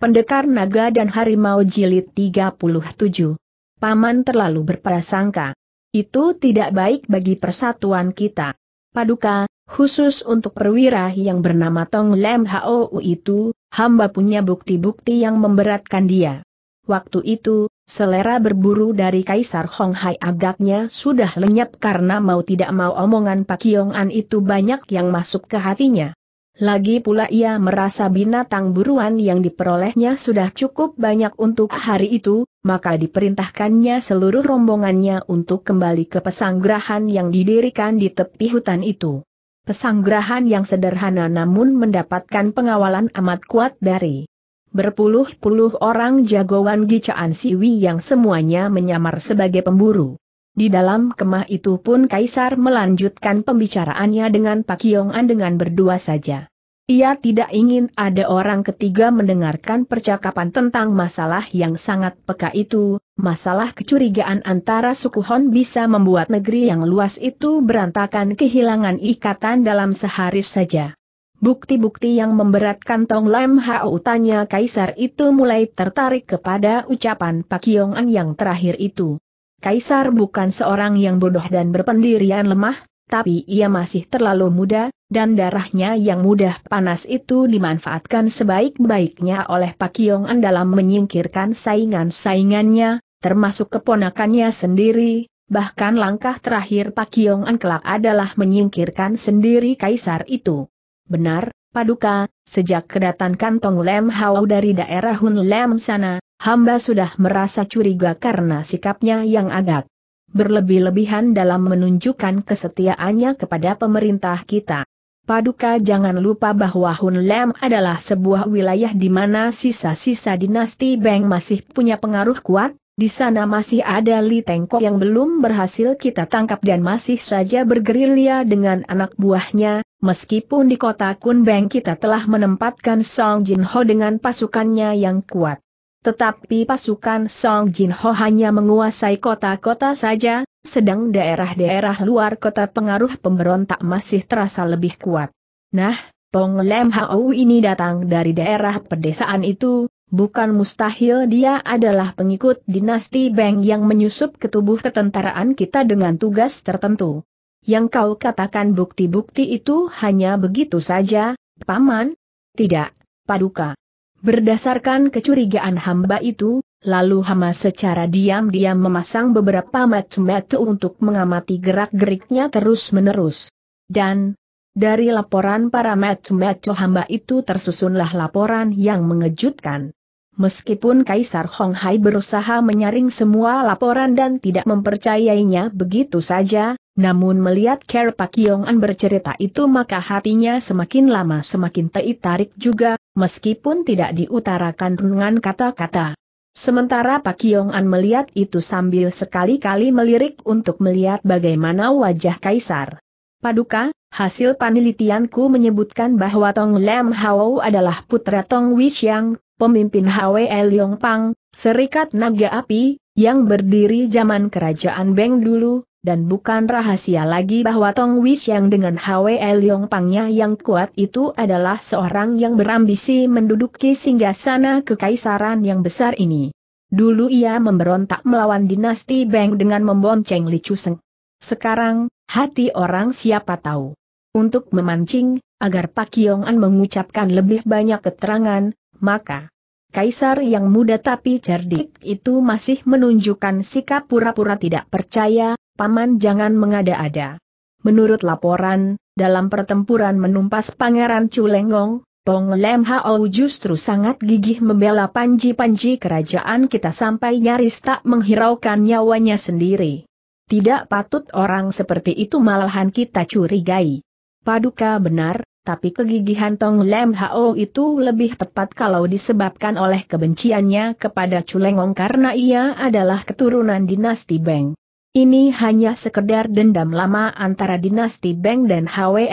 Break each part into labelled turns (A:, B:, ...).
A: Pendekar Naga dan Harimau Jilid 37. Paman terlalu berprasangka. Itu tidak baik bagi persatuan kita. Paduka, khusus untuk perwira yang bernama Tong Lem Hou itu, hamba punya bukti-bukti yang memberatkan dia. Waktu itu, selera berburu dari Kaisar Hong Hai agaknya sudah lenyap karena mau tidak mau omongan Pak Yong An itu banyak yang masuk ke hatinya. Lagi pula ia merasa binatang buruan yang diperolehnya sudah cukup banyak untuk hari itu, maka diperintahkannya seluruh rombongannya untuk kembali ke pesanggrahan yang didirikan di tepi hutan itu. Pesanggrahan yang sederhana namun mendapatkan pengawalan amat kuat dari berpuluh-puluh orang jagoan Gicaan Siwi yang semuanya menyamar sebagai pemburu. Di dalam kemah itu pun Kaisar melanjutkan pembicaraannya dengan Pak Yong An dengan berdua saja. Ia tidak ingin ada orang ketiga mendengarkan percakapan tentang masalah yang sangat peka itu, masalah kecurigaan antara suku Hon bisa membuat negeri yang luas itu berantakan kehilangan ikatan dalam sehari saja. Bukti-bukti yang memberatkan Tong Lam Hao tanya Kaisar itu mulai tertarik kepada ucapan Pak Yong An yang terakhir itu. Kaisar bukan seorang yang bodoh dan berpendirian lemah, tapi ia masih terlalu muda, dan darahnya yang mudah panas itu dimanfaatkan sebaik-baiknya oleh Pak Yong'an dalam menyingkirkan saingan-saingannya, termasuk keponakannya sendiri, bahkan langkah terakhir Pak Yong'an kelak adalah menyingkirkan sendiri kaisar itu. Benar, Paduka, sejak kedatangan Tong Lem Hao dari daerah Hun Lem sana, hamba sudah merasa curiga karena sikapnya yang agak berlebih-lebihan dalam menunjukkan kesetiaannya kepada pemerintah kita. Paduka jangan lupa bahwa Hunlem adalah sebuah wilayah di mana sisa-sisa dinasti Beng masih punya pengaruh kuat, di sana masih ada Li Tengko yang belum berhasil kita tangkap dan masih saja bergerilya dengan anak buahnya, meskipun di kota Kun Beng kita telah menempatkan Song Jin Ho dengan pasukannya yang kuat. Tetapi pasukan Song Jin Ho hanya menguasai kota-kota saja, sedang daerah-daerah luar kota pengaruh pemberontak masih terasa lebih kuat. Nah, Pong Lem Hau ini datang dari daerah pedesaan itu, bukan mustahil dia adalah pengikut dinasti Beng yang menyusup ke tubuh ketentaraan kita dengan tugas tertentu. Yang kau katakan bukti-bukti itu hanya begitu saja, Paman? Tidak, Paduka. Berdasarkan kecurigaan hamba itu, lalu hamba secara diam-diam memasang beberapa mata-mata untuk mengamati gerak-geriknya terus-menerus. Dan, dari laporan para mata-mata hamba itu tersusunlah laporan yang mengejutkan. Meskipun Kaisar Hong Hai berusaha menyaring semua laporan dan tidak mempercayainya begitu saja, namun melihat Ker Pak Yong An bercerita itu maka hatinya semakin lama semakin teritarik juga, meskipun tidak diutarakan dengan kata-kata. Sementara Pak Kiong-an melihat itu sambil sekali-kali melirik untuk melihat bagaimana wajah Kaisar. Paduka, hasil penelitianku menyebutkan bahwa Tong Lam Hao adalah putra Tong Wixiang, pemimpin Hwe Leong Pang, Serikat Naga Api, yang berdiri zaman kerajaan Beng dulu, dan bukan rahasia lagi bahwa Tong Wish yang dengan Hwe Leong Pangnya yang kuat itu adalah seorang yang berambisi menduduki singgasana kekaisaran yang besar ini. Dulu ia memberontak melawan dinasti Beng dengan membonceng Li Chuseng. Sekarang, hati orang siapa tahu. Untuk memancing, agar Pak Yong-an mengucapkan lebih banyak keterangan, maka Kaisar yang muda tapi cerdik itu masih menunjukkan sikap pura-pura tidak percaya, Paman jangan mengada-ada. Menurut laporan, dalam pertempuran menumpas Pangeran Culengong, Tong Lem Hao justru sangat gigih membela panji-panji kerajaan kita sampai nyaris tak menghiraukan nyawanya sendiri. Tidak patut orang seperti itu malahan kita curigai. Paduka benar, tapi kegigihan Tong Lem Hao itu lebih tepat kalau disebabkan oleh kebenciannya kepada Culengong karena ia adalah keturunan dinasti Beng. Ini hanya sekedar dendam lama antara dinasti Beng dan Hwe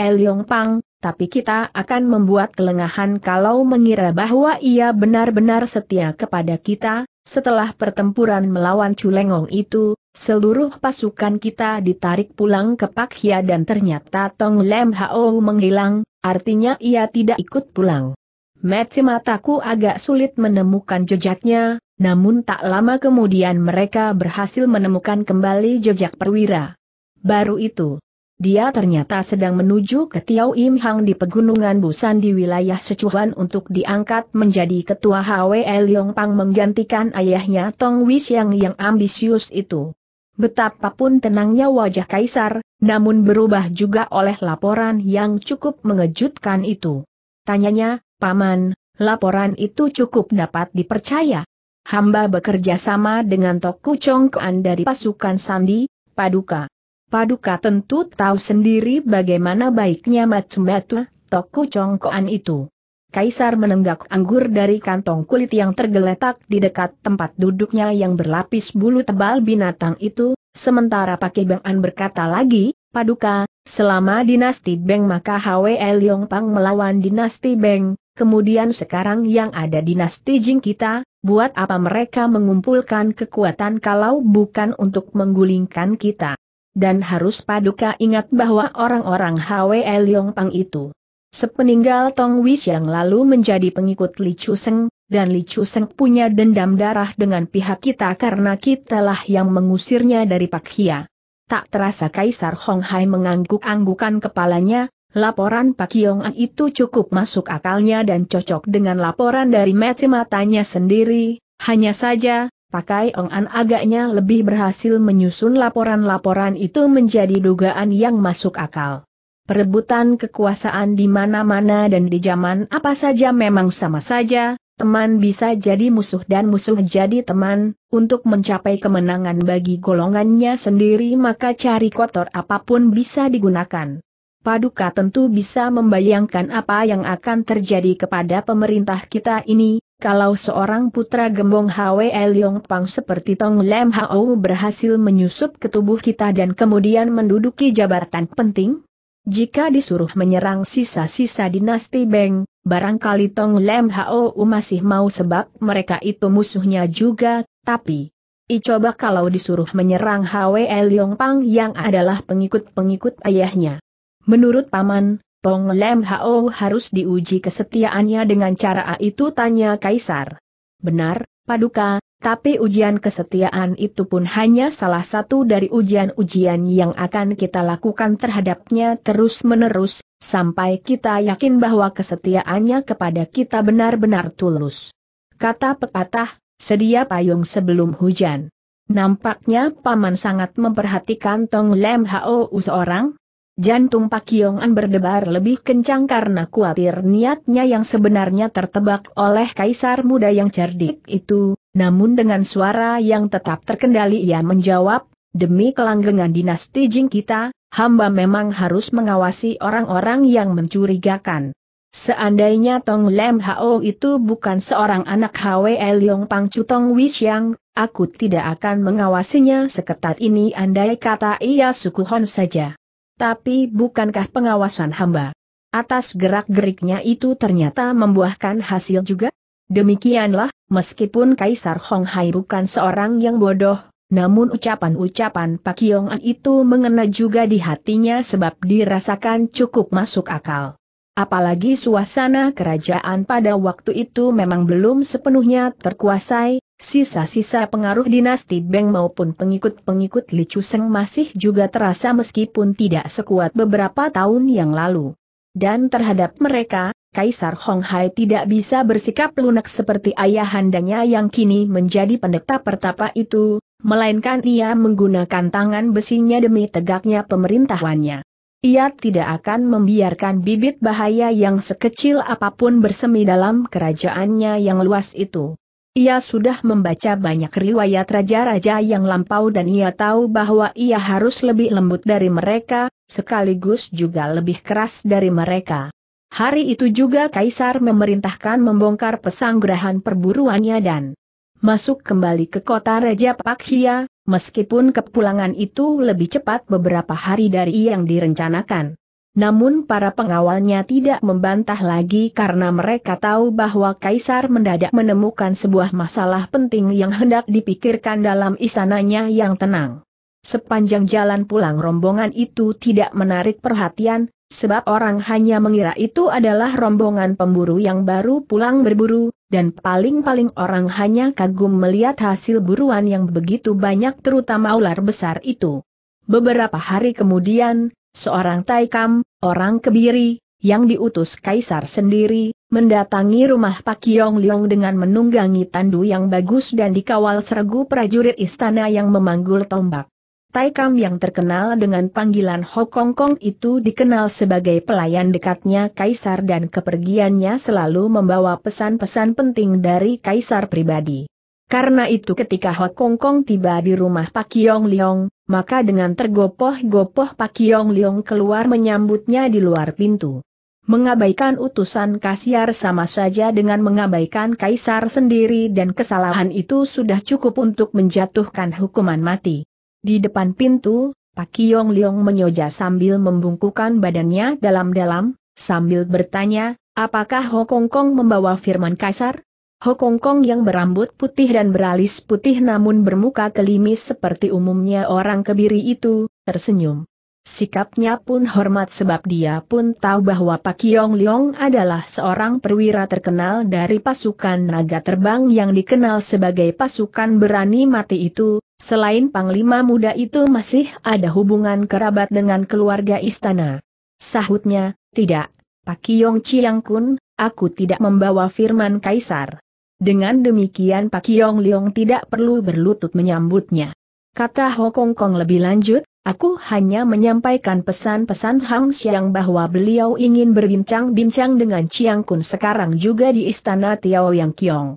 A: Pang, tapi kita akan membuat kelengahan kalau mengira bahwa ia benar-benar setia kepada kita, setelah pertempuran melawan Culengong itu, seluruh pasukan kita ditarik pulang ke Pak Hia dan ternyata Tong Lem Hao menghilang, artinya ia tidak ikut pulang. Meci mataku agak sulit menemukan jejaknya, namun tak lama kemudian mereka berhasil menemukan kembali jejak perwira. Baru itu, dia ternyata sedang menuju ke Tiau Im Hang di Pegunungan Busan di wilayah Sichuan untuk diangkat menjadi ketua HWE Yong Pang menggantikan ayahnya Tong Wishang yang ambisius itu. Betapapun tenangnya wajah kaisar, namun berubah juga oleh laporan yang cukup mengejutkan itu. Tanyanya, Paman, laporan itu cukup dapat dipercaya hamba bekerja sama dengan Toku Chongkuan dari pasukan Sandi, Paduka. Paduka tentu tahu sendiri bagaimana baiknya Matsumatu, Toku Chongkuan itu. Kaisar menenggak anggur dari kantong kulit yang tergeletak di dekat tempat duduknya yang berlapis bulu tebal binatang itu, sementara pakai bangan berkata lagi, Paduka, selama dinasti Beng maka Hwe Leong Pang melawan dinasti Beng, kemudian sekarang yang ada dinasti Jing kita, buat apa mereka mengumpulkan kekuatan kalau bukan untuk menggulingkan kita. Dan harus paduka ingat bahwa orang-orang Hwe Leong Pang itu Sepeninggal Tong Wish yang lalu menjadi pengikut Li Seng, dan Li Seng punya dendam darah dengan pihak kita karena kitalah yang mengusirnya dari Pak Hia. Tak terasa Kaisar Hong Hai mengangguk-anggukan kepalanya, Laporan Pak Yong An itu cukup masuk akalnya dan cocok dengan laporan dari matematanya matanya sendiri, hanya saja, Pak Ong An agaknya lebih berhasil menyusun laporan-laporan itu menjadi dugaan yang masuk akal. Perebutan kekuasaan di mana-mana dan di zaman apa saja memang sama saja, teman bisa jadi musuh dan musuh jadi teman, untuk mencapai kemenangan bagi golongannya sendiri maka cari kotor apapun bisa digunakan. Paduka tentu bisa membayangkan apa yang akan terjadi kepada pemerintah kita ini, kalau seorang putra gembong Hwe Leong Pang seperti Tong Lem Hao berhasil menyusup ke tubuh kita dan kemudian menduduki jabatan penting? Jika disuruh menyerang sisa-sisa dinasti Beng, barangkali Tong Lem Hao masih mau sebab mereka itu musuhnya juga, tapi... I coba kalau disuruh menyerang Hwe Leong Pang yang adalah pengikut-pengikut ayahnya. Menurut Paman, Tong Lem Hao harus diuji kesetiaannya dengan cara itu tanya Kaisar. Benar, Paduka, tapi ujian kesetiaan itu pun hanya salah satu dari ujian-ujian yang akan kita lakukan terhadapnya terus-menerus, sampai kita yakin bahwa kesetiaannya kepada kita benar-benar tulus. Kata pepatah, sedia payung sebelum hujan. Nampaknya paman sangat memperhatikan Tong Lem Hao seorang, Jantung Pak Yongan berdebar lebih kencang karena khawatir niatnya yang sebenarnya tertebak oleh kaisar muda yang cerdik itu, namun dengan suara yang tetap terkendali ia menjawab, demi kelanggengan dinasti Jing kita, hamba memang harus mengawasi orang-orang yang mencurigakan. Seandainya Tong Lem Hao itu bukan seorang anak Hwe Leong Pang Tong yang, aku tidak akan mengawasinya seketat ini andai kata ia suku Hon saja. Tapi bukankah pengawasan hamba atas gerak-geriknya itu ternyata membuahkan hasil juga? Demikianlah, meskipun Kaisar Hong Hai bukan seorang yang bodoh, namun ucapan-ucapan Pak Yong An itu mengena juga di hatinya sebab dirasakan cukup masuk akal. Apalagi suasana kerajaan pada waktu itu memang belum sepenuhnya terkuasai, Sisa-sisa pengaruh dinasti Beng maupun pengikut-pengikut Li Chuseng masih juga terasa meskipun tidak sekuat beberapa tahun yang lalu. Dan terhadap mereka, Kaisar Honghai tidak bisa bersikap lunak seperti ayahandanya yang kini menjadi pendeta pertapa itu, melainkan ia menggunakan tangan besinya demi tegaknya pemerintahannya. Ia tidak akan membiarkan bibit bahaya yang sekecil apapun bersemi dalam kerajaannya yang luas itu. Ia sudah membaca banyak riwayat raja-raja yang lampau dan ia tahu bahwa ia harus lebih lembut dari mereka, sekaligus juga lebih keras dari mereka. Hari itu juga Kaisar memerintahkan membongkar pesanggrahan perburuannya dan masuk kembali ke kota Raja Pakhia, meskipun kepulangan itu lebih cepat beberapa hari dari yang direncanakan. Namun para pengawalnya tidak membantah lagi karena mereka tahu bahwa Kaisar mendadak menemukan sebuah masalah penting yang hendak dipikirkan dalam istananya yang tenang. Sepanjang jalan pulang rombongan itu tidak menarik perhatian, sebab orang hanya mengira itu adalah rombongan pemburu yang baru pulang berburu, dan paling-paling orang hanya kagum melihat hasil buruan yang begitu banyak terutama ular besar itu. Beberapa hari kemudian, seorang Taikam, orang kebiri, yang diutus kaisar sendiri, mendatangi rumah Pak Yong Leong dengan menunggangi tandu yang bagus dan dikawal seregu prajurit istana yang memanggul tombak. Taikam yang terkenal dengan panggilan Hokong Kong itu dikenal sebagai pelayan dekatnya kaisar dan kepergiannya selalu membawa pesan-pesan penting dari kaisar pribadi. Karena itu ketika Hot Kong Kong tiba di rumah Pak Yong Liong, maka dengan tergopoh-gopoh Pak Yong Liong keluar menyambutnya di luar pintu. Mengabaikan utusan kasiar sama saja dengan mengabaikan kaisar sendiri dan kesalahan itu sudah cukup untuk menjatuhkan hukuman mati. Di depan pintu, Pak Yong Liong menyoja sambil membungkukan badannya dalam-dalam, sambil bertanya, apakah Hokong Kong membawa firman kaisar? Kong yang berambut putih dan beralis putih namun bermuka kelimis seperti umumnya orang kebiri itu, tersenyum. Sikapnya pun hormat sebab dia pun tahu bahwa Pak Yong Leong adalah seorang perwira terkenal dari pasukan naga terbang yang dikenal sebagai pasukan berani mati itu, selain Panglima muda itu masih ada hubungan kerabat dengan keluarga istana. Sahutnya, tidak, Pak Yong Chiang Kun, aku tidak membawa firman Kaisar. Dengan demikian Pak Yong Leong tidak perlu berlutut menyambutnya. Kata Hokong Kong lebih lanjut, aku hanya menyampaikan pesan-pesan Hang Xiang bahwa beliau ingin berbincang-bincang dengan Chiang Kun sekarang juga di istana Tiao Yang Kiong.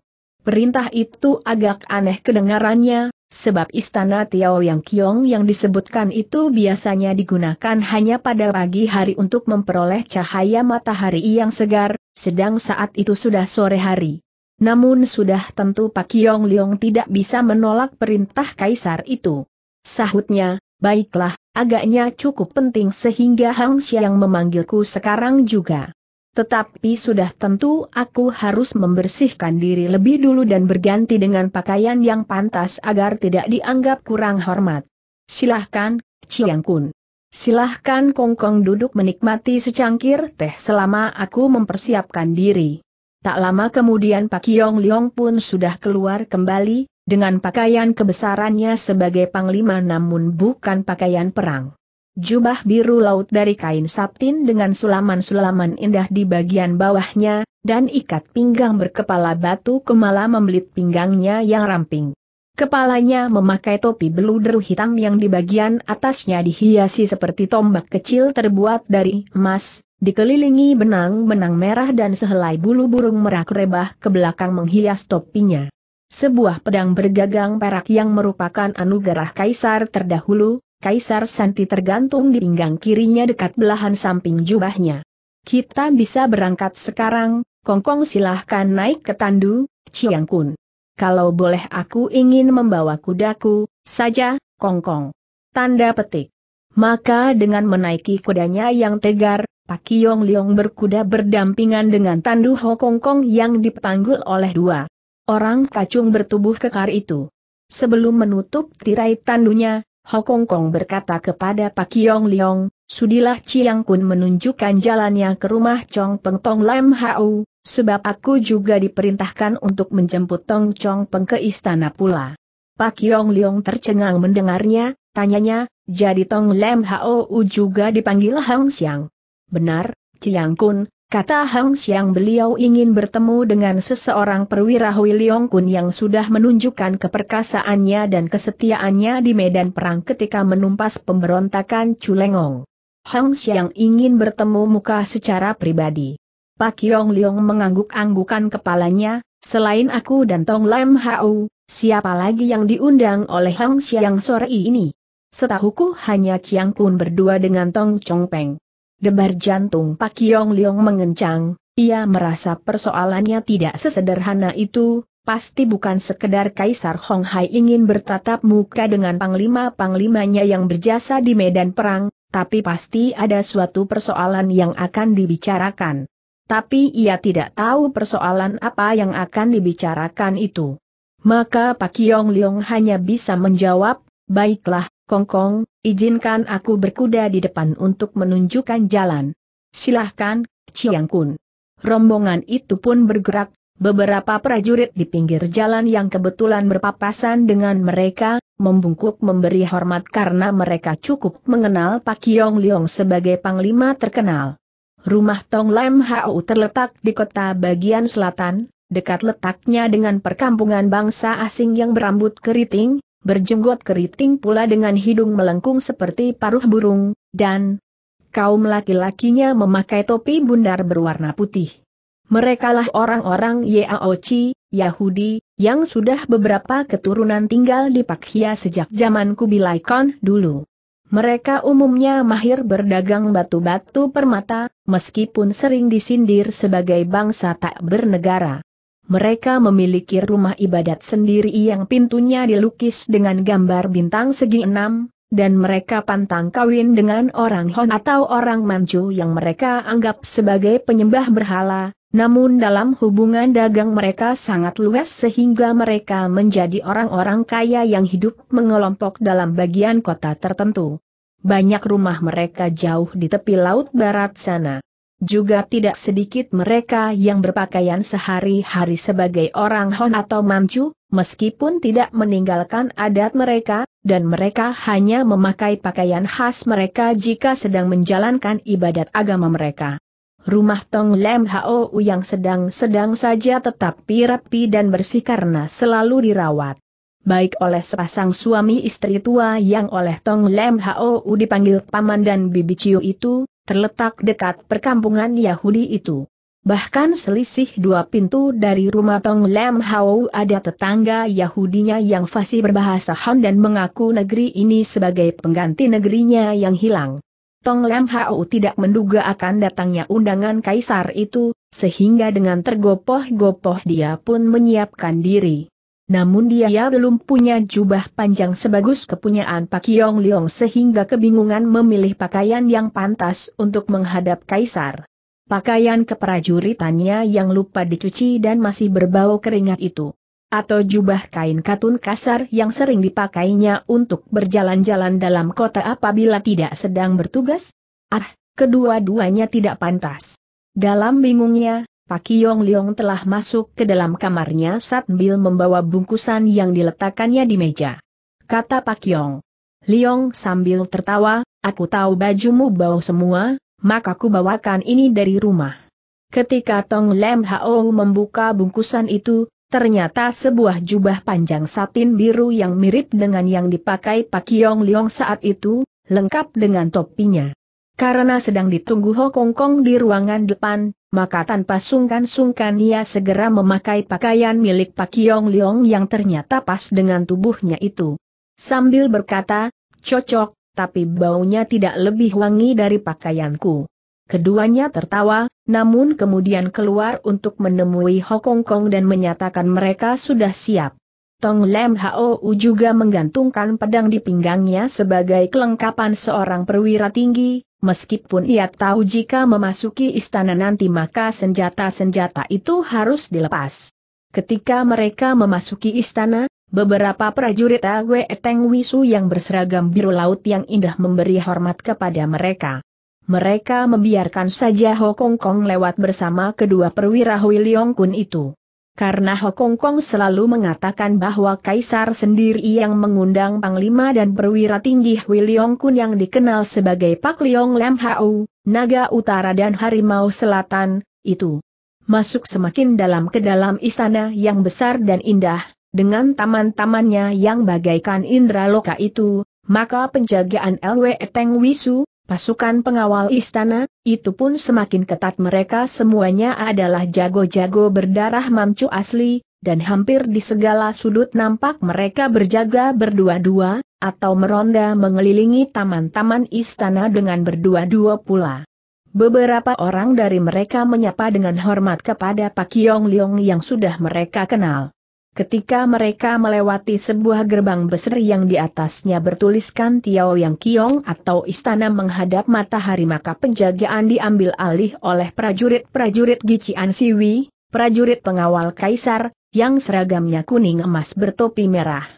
A: Perintah itu agak aneh kedengarannya, sebab istana Tiao Yang Kiong yang disebutkan itu biasanya digunakan hanya pada pagi hari untuk memperoleh cahaya matahari yang segar, sedang saat itu sudah sore hari. Namun sudah tentu Pak Yong Leong tidak bisa menolak perintah kaisar itu. Sahutnya, baiklah, agaknya cukup penting sehingga Hang Xiang memanggilku sekarang juga. Tetapi sudah tentu aku harus membersihkan diri lebih dulu dan berganti dengan pakaian yang pantas agar tidak dianggap kurang hormat. Silahkan, Chiang Kun. Silahkan Kongkong duduk menikmati secangkir teh selama aku mempersiapkan diri. Tak lama kemudian Pak Yong Leong pun sudah keluar kembali, dengan pakaian kebesarannya sebagai panglima namun bukan pakaian perang. Jubah biru laut dari kain satin dengan sulaman-sulaman indah di bagian bawahnya, dan ikat pinggang berkepala batu kemala membelit pinggangnya yang ramping. Kepalanya memakai topi beluder hitam yang di bagian atasnya dihiasi seperti tombak kecil terbuat dari emas, dikelilingi benang-benang merah dan sehelai bulu burung merah kerebah ke belakang menghias topinya. Sebuah pedang bergagang perak yang merupakan anugerah kaisar terdahulu, Kaisar Santi tergantung di pinggang kirinya dekat belahan samping jubahnya. Kita bisa berangkat sekarang, Kongkong silahkan naik ke tandu, Chiang Kun. Kalau boleh aku ingin membawa kudaku, saja, Kongkong. Tanda petik. Maka dengan menaiki kudanya yang tegar, Pak Kiong Liong berkuda berdampingan dengan Tandu Kong Kong yang dipanggul oleh dua orang kacung bertubuh kekar itu. Sebelum menutup tirai tandunya, Kong Kong berkata kepada Pak Kiong Liong, Sudilah Chiang Kun menunjukkan jalannya ke rumah Chong Peng Tong Lam Hau, sebab aku juga diperintahkan untuk menjemput Tong Chong Peng ke istana pula. Pak Kiong Liong tercengang mendengarnya, tanyanya, jadi Tong Lam Hau juga dipanggil Hang Xiang. Benar, Ciang Kun, kata Hang Xiang beliau ingin bertemu dengan seseorang perwira Hui Leong Kun yang sudah menunjukkan keperkasaannya dan kesetiaannya di medan perang ketika menumpas pemberontakan Culengong. Hang Xiang ingin bertemu muka secara pribadi. Pak Yong Liong mengangguk-anggukan kepalanya, selain aku dan Tong Lam Hau, siapa lagi yang diundang oleh Hang Xiang sore ini? Setahuku hanya Chiang Kun berdua dengan Tong Chong Peng. Debar jantung Pak Yong Leong mengencang, ia merasa persoalannya tidak sesederhana itu, pasti bukan sekedar Kaisar Hong Hai ingin bertatap muka dengan panglima-panglimanya yang berjasa di medan perang, tapi pasti ada suatu persoalan yang akan dibicarakan. Tapi ia tidak tahu persoalan apa yang akan dibicarakan itu. Maka Pak Yong Leong hanya bisa menjawab, baiklah, Kongkong, izinkan aku berkuda di depan untuk menunjukkan jalan. Silahkan, Chiang Kun. Rombongan itu pun bergerak, beberapa prajurit di pinggir jalan yang kebetulan berpapasan dengan mereka, membungkuk memberi hormat karena mereka cukup mengenal Pak Yong Leong sebagai panglima terkenal. Rumah Tong Lam Hau terletak di kota bagian selatan, dekat letaknya dengan perkampungan bangsa asing yang berambut keriting, berjenggot keriting pula dengan hidung melengkung seperti paruh burung, dan kaum laki-lakinya memakai topi bundar berwarna putih. Merekalah orang-orang Yaochi, Yahudi, yang sudah beberapa keturunan tinggal di Pakhia sejak zaman Kubilai Khan dulu. Mereka umumnya mahir berdagang batu-batu permata, meskipun sering disindir sebagai bangsa tak bernegara mereka memiliki rumah ibadat sendiri yang pintunya dilukis dengan gambar bintang segi enam, dan mereka pantang kawin dengan orang Hon atau orang Manchu yang mereka anggap sebagai penyembah berhala, namun dalam hubungan dagang mereka sangat luas sehingga mereka menjadi orang-orang kaya yang hidup mengelompok dalam bagian kota tertentu. Banyak rumah mereka jauh di tepi laut barat sana. Juga tidak sedikit mereka yang berpakaian sehari-hari sebagai orang Hon atau Manchu, meskipun tidak meninggalkan adat mereka, dan mereka hanya memakai pakaian khas mereka jika sedang menjalankan ibadat agama mereka. Rumah Tong Lem Hau yang sedang-sedang saja tetap rapi dan bersih karena selalu dirawat. Baik oleh sepasang suami istri tua yang oleh Tong Lem Hao dipanggil paman dan bibi Ciu itu, terletak dekat perkampungan Yahudi itu. Bahkan selisih dua pintu dari rumah Tong Lam Hau ada tetangga Yahudinya yang fasih berbahasa Han dan mengaku negeri ini sebagai pengganti negerinya yang hilang. Tong Lam Hau tidak menduga akan datangnya undangan kaisar itu, sehingga dengan tergopoh-gopoh dia pun menyiapkan diri. Namun dia belum punya jubah panjang sebagus kepunyaan Pak Yong Leong sehingga kebingungan memilih pakaian yang pantas untuk menghadap kaisar. Pakaian keprajuritannya yang lupa dicuci dan masih berbau keringat itu. Atau jubah kain katun kasar yang sering dipakainya untuk berjalan-jalan dalam kota apabila tidak sedang bertugas? Ah, kedua-duanya tidak pantas. Dalam bingungnya, Pak Yong Leong telah masuk ke dalam kamarnya sambil membawa bungkusan yang diletakkannya di meja. Kata Pak Yong. Leong sambil tertawa, aku tahu bajumu bau semua, maka aku bawakan ini dari rumah. Ketika Tong Lem Hao membuka bungkusan itu, Ternyata sebuah jubah panjang satin biru yang mirip dengan yang dipakai Pak Yong Leong saat itu, lengkap dengan topinya. Karena sedang ditunggu Kong Kong di ruangan depan, maka tanpa sungkan-sungkan ia segera memakai pakaian milik Pak Yong Leong yang ternyata pas dengan tubuhnya itu. Sambil berkata, cocok, tapi baunya tidak lebih wangi dari pakaianku. Keduanya tertawa, namun kemudian keluar untuk menemui Hokong Kong dan menyatakan mereka sudah siap. Tong Lem Hou juga menggantungkan pedang di pinggangnya sebagai kelengkapan seorang perwira tinggi, Meskipun ia tahu jika memasuki istana nanti maka senjata-senjata itu harus dilepas. Ketika mereka memasuki istana, beberapa prajurit Awe Eteng Wisu yang berseragam biru laut yang indah memberi hormat kepada mereka. Mereka membiarkan saja Hokong Kong lewat bersama kedua perwira Hui Leong Kun itu. Karena Hong Kong selalu mengatakan bahwa Kaisar sendiri yang mengundang Panglima dan perwira tinggi Hui Leong Kun yang dikenal sebagai Pak Leong Lam Hau, Naga Utara dan Harimau Selatan, itu masuk semakin dalam ke dalam istana yang besar dan indah, dengan taman-tamannya yang bagaikan indra loka itu, maka penjagaan LW Teng Wisu, pasukan pengawal istana, itu pun semakin ketat mereka semuanya adalah jago-jago berdarah mamcu asli, dan hampir di segala sudut nampak mereka berjaga berdua-dua, atau meronda mengelilingi taman-taman istana dengan berdua-dua pula. Beberapa orang dari mereka menyapa dengan hormat kepada Pak Yong Leong yang sudah mereka kenal. Ketika mereka melewati sebuah gerbang besar yang di atasnya bertuliskan Tiao Yang Kiong atau istana menghadap matahari maka penjagaan diambil alih oleh prajurit-prajurit Gician Siwi, prajurit pengawal kaisar, yang seragamnya kuning emas bertopi merah.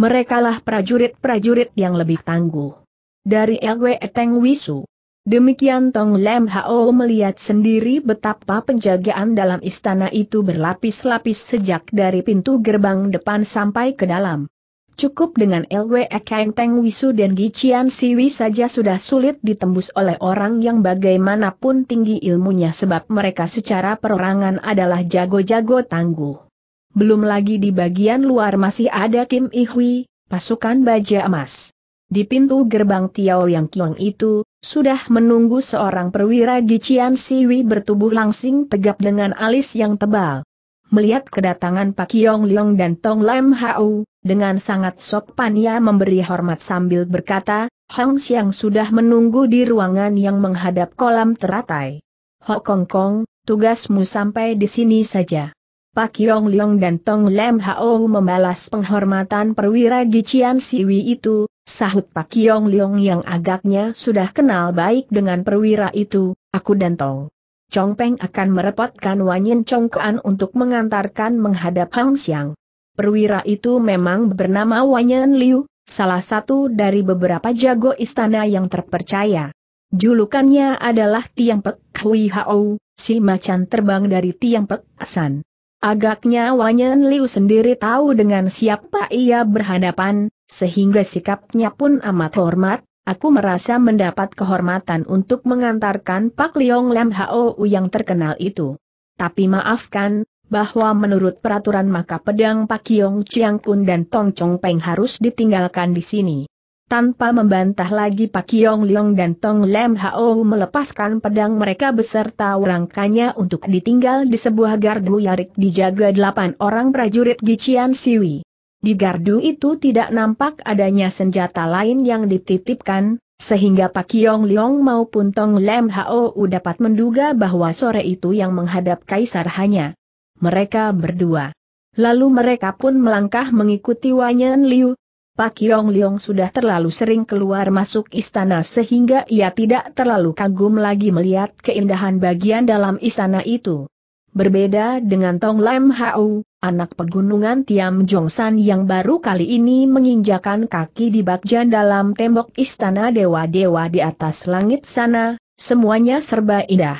A: Merekalah prajurit-prajurit yang lebih tangguh. Dari LW Eteng Wisu Demikian Tong lem Hao melihat sendiri betapa penjagaan dalam istana itu berlapis-lapis sejak dari pintu gerbang depan sampai ke dalam. Cukup dengan LW Kang Teng Wisu dan Gician Siwi saja sudah sulit ditembus oleh orang yang bagaimanapun tinggi ilmunya sebab mereka secara perorangan adalah jago-jago tangguh. Belum lagi di bagian luar masih ada Kim Ihui, pasukan baja emas. Di pintu gerbang Tiao Yang Kiong itu, sudah menunggu seorang perwira Gician Siwi bertubuh langsing tegap dengan alis yang tebal. Melihat kedatangan Pak Yong Leong dan Tong Lam Hau, dengan sangat sopan ia memberi hormat sambil berkata, Hong Xiang sudah menunggu di ruangan yang menghadap kolam teratai. Ho Kong Kong, tugasmu sampai di sini saja. Pak Yong Leong dan Tong Lam Hao membalas penghormatan perwira Gician Siwi itu, Sahut Pak Yong Leong yang agaknya sudah kenal baik dengan perwira itu, aku dan Tong. Chong Peng akan merepotkan Wanyin Kuan untuk mengantarkan menghadap Hang Xiang. Perwira itu memang bernama Wanyin Liu, salah satu dari beberapa jago istana yang terpercaya. Julukannya adalah Tiang Pek Hui Hao, si macan terbang dari Tiang Pek San. Agaknya Wanyan Liu sendiri tahu dengan siapa ia berhadapan, sehingga sikapnya pun amat hormat, aku merasa mendapat kehormatan untuk mengantarkan Pak Liong Lam Hou yang terkenal itu. Tapi maafkan, bahwa menurut peraturan maka pedang Pak Yong Chiang Kun dan Tong Chong Peng harus ditinggalkan di sini. Tanpa membantah lagi Pak Yong Liong dan Tong Lam Hao melepaskan pedang mereka beserta rangkanya untuk ditinggal di sebuah gardu yarik dijaga delapan orang prajurit Gichian Siwi. Di gardu itu tidak nampak adanya senjata lain yang dititipkan, sehingga Pak Yong Leong maupun Tong Lem Hao dapat menduga bahwa sore itu yang menghadap Kaisar hanya mereka berdua. Lalu mereka pun melangkah mengikuti Wanyan Liu. Pak Yong Leong sudah terlalu sering keluar masuk istana sehingga ia tidak terlalu kagum lagi melihat keindahan bagian dalam istana itu. Berbeda dengan Tong Lam Hau, anak pegunungan Tiam Jongsan yang baru kali ini menginjakan kaki di bakjan dalam tembok istana dewa-dewa di atas langit sana, semuanya serba indah.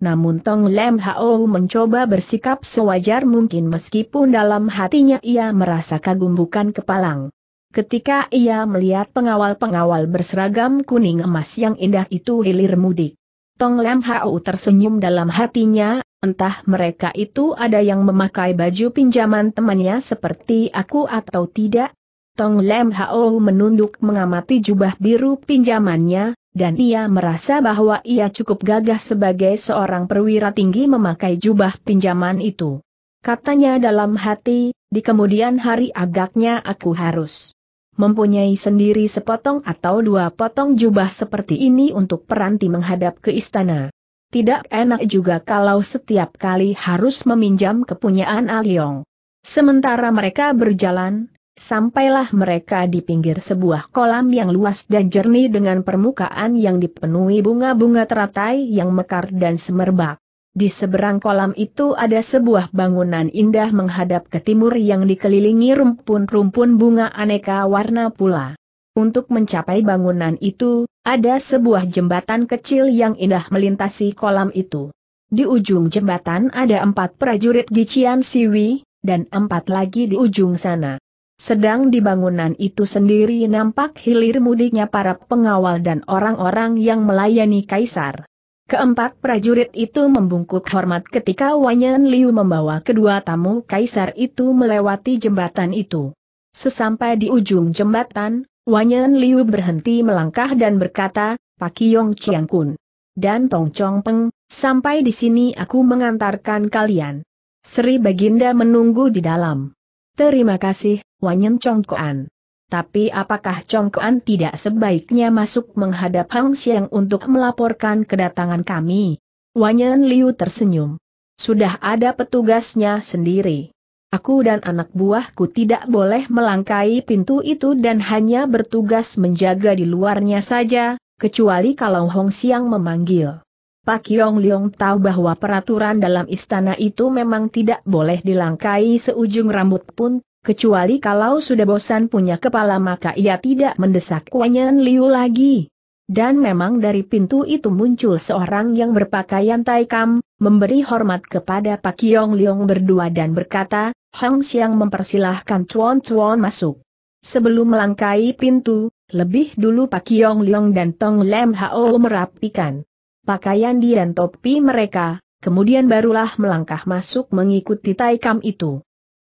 A: Namun Tong Lam Hao mencoba bersikap sewajar mungkin meskipun dalam hatinya ia merasa kagum bukan kepalang. Ketika ia melihat pengawal-pengawal berseragam kuning emas yang indah itu hilir mudik. Tong Lam Hao tersenyum dalam hatinya, Entah mereka itu ada yang memakai baju pinjaman temannya seperti aku atau tidak. Tong Lem Hao menunduk mengamati jubah biru pinjamannya, dan ia merasa bahwa ia cukup gagah sebagai seorang perwira tinggi memakai jubah pinjaman itu. Katanya dalam hati, di kemudian hari agaknya aku harus mempunyai sendiri sepotong atau dua potong jubah seperti ini untuk peranti menghadap ke istana. Tidak enak juga kalau setiap kali harus meminjam kepunyaan Aliong. Sementara mereka berjalan, sampailah mereka di pinggir sebuah kolam yang luas dan jernih dengan permukaan yang dipenuhi bunga-bunga teratai yang mekar dan semerbak. Di seberang kolam itu ada sebuah bangunan indah menghadap ke timur yang dikelilingi rumpun-rumpun bunga aneka warna pula. Untuk mencapai bangunan itu, ada sebuah jembatan kecil yang indah melintasi kolam itu. Di ujung jembatan ada empat prajurit Gician Siwi, dan empat lagi di ujung sana. Sedang di bangunan itu sendiri nampak hilir mudiknya para pengawal dan orang-orang yang melayani kaisar. Keempat prajurit itu membungkuk hormat ketika Wanyan Liu membawa kedua tamu kaisar itu melewati jembatan itu. Sesampai di ujung jembatan, Wanyan Liu berhenti melangkah dan berkata, Yong Chiang Kun dan Tong Chong Peng, sampai di sini aku mengantarkan kalian. Sri Baginda menunggu di dalam. Terima kasih, Wanyan Chong Kuan. Tapi apakah Chong Kuan tidak sebaiknya masuk menghadap Hang Xiang untuk melaporkan kedatangan kami? Wanyan Liu tersenyum. Sudah ada petugasnya sendiri. Aku dan anak buahku tidak boleh melangkai pintu itu dan hanya bertugas menjaga di luarnya saja, kecuali kalau Hong Siang memanggil. Pak Yong Leong tahu bahwa peraturan dalam istana itu memang tidak boleh dilangkai seujung rambut pun, kecuali kalau sudah bosan punya kepala maka ia tidak mendesak Wanyan Liu lagi. Dan memang dari pintu itu muncul seorang yang berpakaian taikam, memberi hormat kepada Pak Yong Leong berdua dan berkata, Hang Xiang mempersilahkan Chuan Chuan masuk. Sebelum melangkai pintu, lebih dulu Pak Yong Leong dan Tong Lem Hao merapikan pakaian di dan topi mereka, kemudian barulah melangkah masuk mengikuti Taikam itu.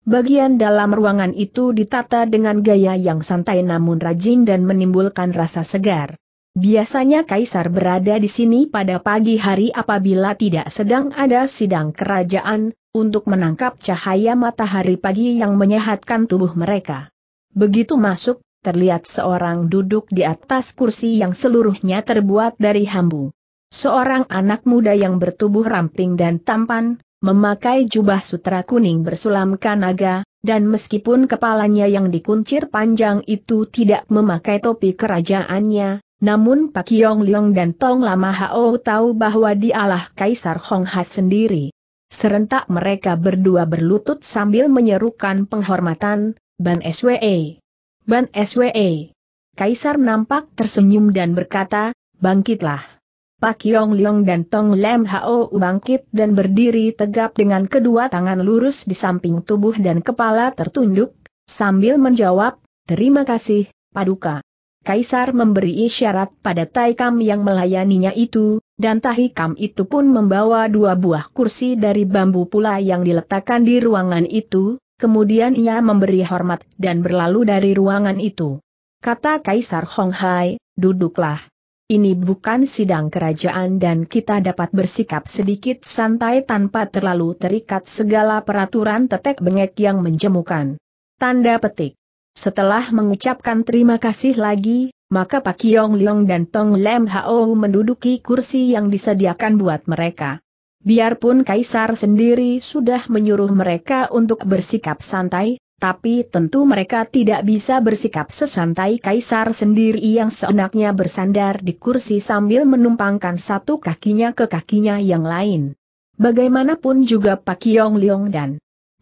A: Bagian dalam ruangan itu ditata dengan gaya yang santai namun rajin dan menimbulkan rasa segar. Biasanya kaisar berada di sini pada pagi hari apabila tidak sedang ada sidang kerajaan, untuk menangkap cahaya matahari pagi yang menyehatkan tubuh mereka. Begitu masuk, terlihat seorang duduk di atas kursi yang seluruhnya terbuat dari hambu. Seorang anak muda yang bertubuh ramping dan tampan, memakai jubah sutra kuning bersulam kanaga, dan meskipun kepalanya yang dikuncir panjang itu tidak memakai topi kerajaannya, namun Pak Yong Leong dan Tong Lama Hao tahu bahwa dialah Kaisar Hong Ha sendiri. Serentak mereka berdua berlutut sambil menyerukan penghormatan, Ban SWE. Ban SWE. Kaisar nampak tersenyum dan berkata, bangkitlah. Pak Yong Leong dan Tong Lam Hao bangkit dan berdiri tegap dengan kedua tangan lurus di samping tubuh dan kepala tertunduk, sambil menjawab, terima kasih, Paduka. Kaisar memberi isyarat pada Taikam yang melayaninya itu, dan Taikam itu pun membawa dua buah kursi dari bambu pula yang diletakkan di ruangan itu, kemudian ia memberi hormat dan berlalu dari ruangan itu. Kata Kaisar Hong Hai, duduklah. Ini bukan sidang kerajaan dan kita dapat bersikap sedikit santai tanpa terlalu terikat segala peraturan tetek bengek yang menjemukan. Tanda petik. Setelah mengucapkan terima kasih lagi, maka Pak Yong Leong dan Tong Lem Hao menduduki kursi yang disediakan buat mereka. Biarpun Kaisar sendiri sudah menyuruh mereka untuk bersikap santai, tapi tentu mereka tidak bisa bersikap sesantai kaisar sendiri yang seenaknya bersandar di kursi sambil menumpangkan satu kakinya ke kakinya yang lain. Bagaimanapun juga Pak Yong Leong dan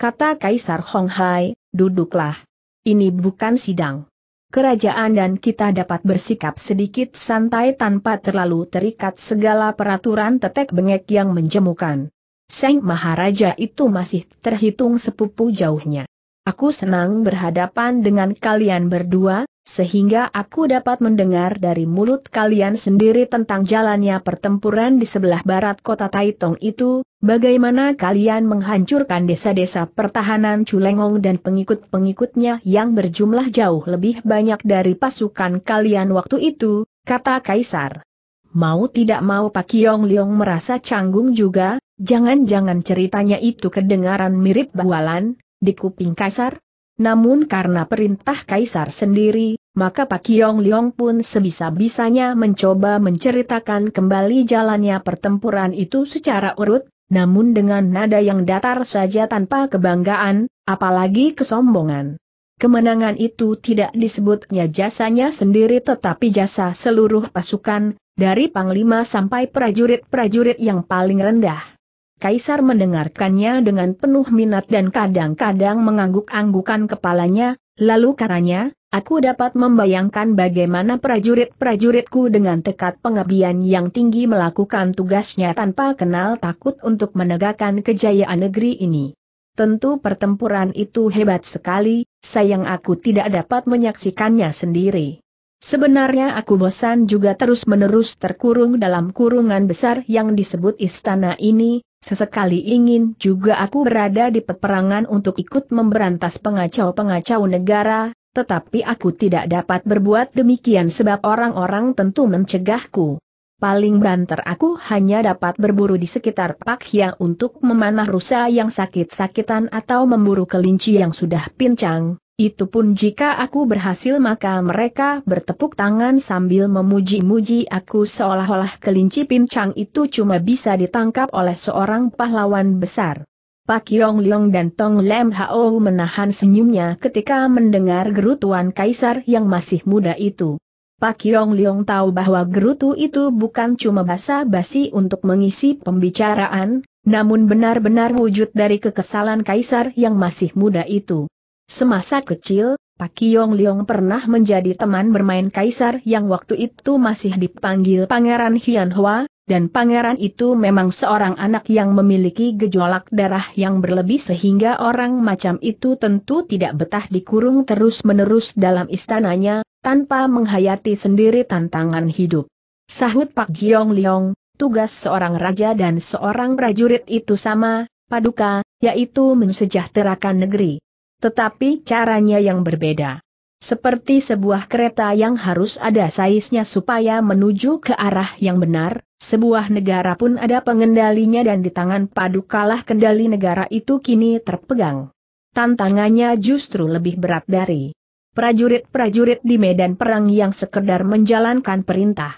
A: kata kaisar Hong Hai, duduklah ini bukan sidang. Kerajaan dan kita dapat bersikap sedikit santai tanpa terlalu terikat segala peraturan tetek bengek yang menjemukan. Seng Maharaja itu masih terhitung sepupu jauhnya. Aku senang berhadapan dengan kalian berdua, sehingga aku dapat mendengar dari mulut kalian sendiri tentang jalannya pertempuran di sebelah barat kota Taitong itu, bagaimana kalian menghancurkan desa-desa pertahanan Culengong dan pengikut-pengikutnya yang berjumlah jauh lebih banyak dari pasukan kalian waktu itu, kata Kaisar. Mau tidak mau Pak Kiong Leong merasa canggung juga, jangan-jangan ceritanya itu kedengaran mirip bualan di kuping Kaisar, namun karena perintah kaisar sendiri, maka Pak Yong Leong pun sebisa-bisanya mencoba menceritakan kembali jalannya pertempuran itu secara urut, namun dengan nada yang datar saja tanpa kebanggaan, apalagi kesombongan. Kemenangan itu tidak disebutnya jasanya sendiri tetapi jasa seluruh pasukan, dari panglima sampai prajurit-prajurit yang paling rendah. Kaisar mendengarkannya dengan penuh minat dan kadang-kadang mengangguk-anggukan kepalanya, lalu katanya, aku dapat membayangkan bagaimana prajurit-prajuritku dengan tekad pengabdian yang tinggi melakukan tugasnya tanpa kenal takut untuk menegakkan kejayaan negeri ini. Tentu pertempuran itu hebat sekali, sayang aku tidak dapat menyaksikannya sendiri. Sebenarnya aku bosan juga terus-menerus terkurung dalam kurungan besar yang disebut istana ini, Sesekali ingin juga aku berada di peperangan untuk ikut memberantas pengacau-pengacau negara, tetapi aku tidak dapat berbuat demikian sebab orang-orang tentu mencegahku. Paling banter aku hanya dapat berburu di sekitar Pak Hia untuk memanah rusa yang sakit-sakitan atau memburu kelinci yang sudah pincang, itu pun jika aku berhasil maka mereka bertepuk tangan sambil memuji-muji aku seolah-olah kelinci pincang itu cuma bisa ditangkap oleh seorang pahlawan besar. Pak Yong Leong dan Tong Lem Hao menahan senyumnya ketika mendengar gerutuan kaisar yang masih muda itu. Pak Yong Leong tahu bahwa gerutu itu bukan cuma basa-basi untuk mengisi pembicaraan, namun benar-benar wujud dari kekesalan kaisar yang masih muda itu. Semasa kecil, Pak Yong Leong pernah menjadi teman bermain kaisar yang waktu itu masih dipanggil Pangeran Hian Hua, dan pangeran itu memang seorang anak yang memiliki gejolak darah yang berlebih sehingga orang macam itu tentu tidak betah dikurung terus-menerus dalam istananya, tanpa menghayati sendiri tantangan hidup. Sahut Pak Jiong Leong, tugas seorang raja dan seorang prajurit itu sama, paduka, yaitu mensejahterakan negeri. Tetapi caranya yang berbeda. Seperti sebuah kereta yang harus ada saiznya supaya menuju ke arah yang benar, sebuah negara pun ada pengendalinya dan di tangan padukalah kendali negara itu kini terpegang. Tantangannya justru lebih berat dari prajurit-prajurit di medan perang yang sekedar menjalankan perintah.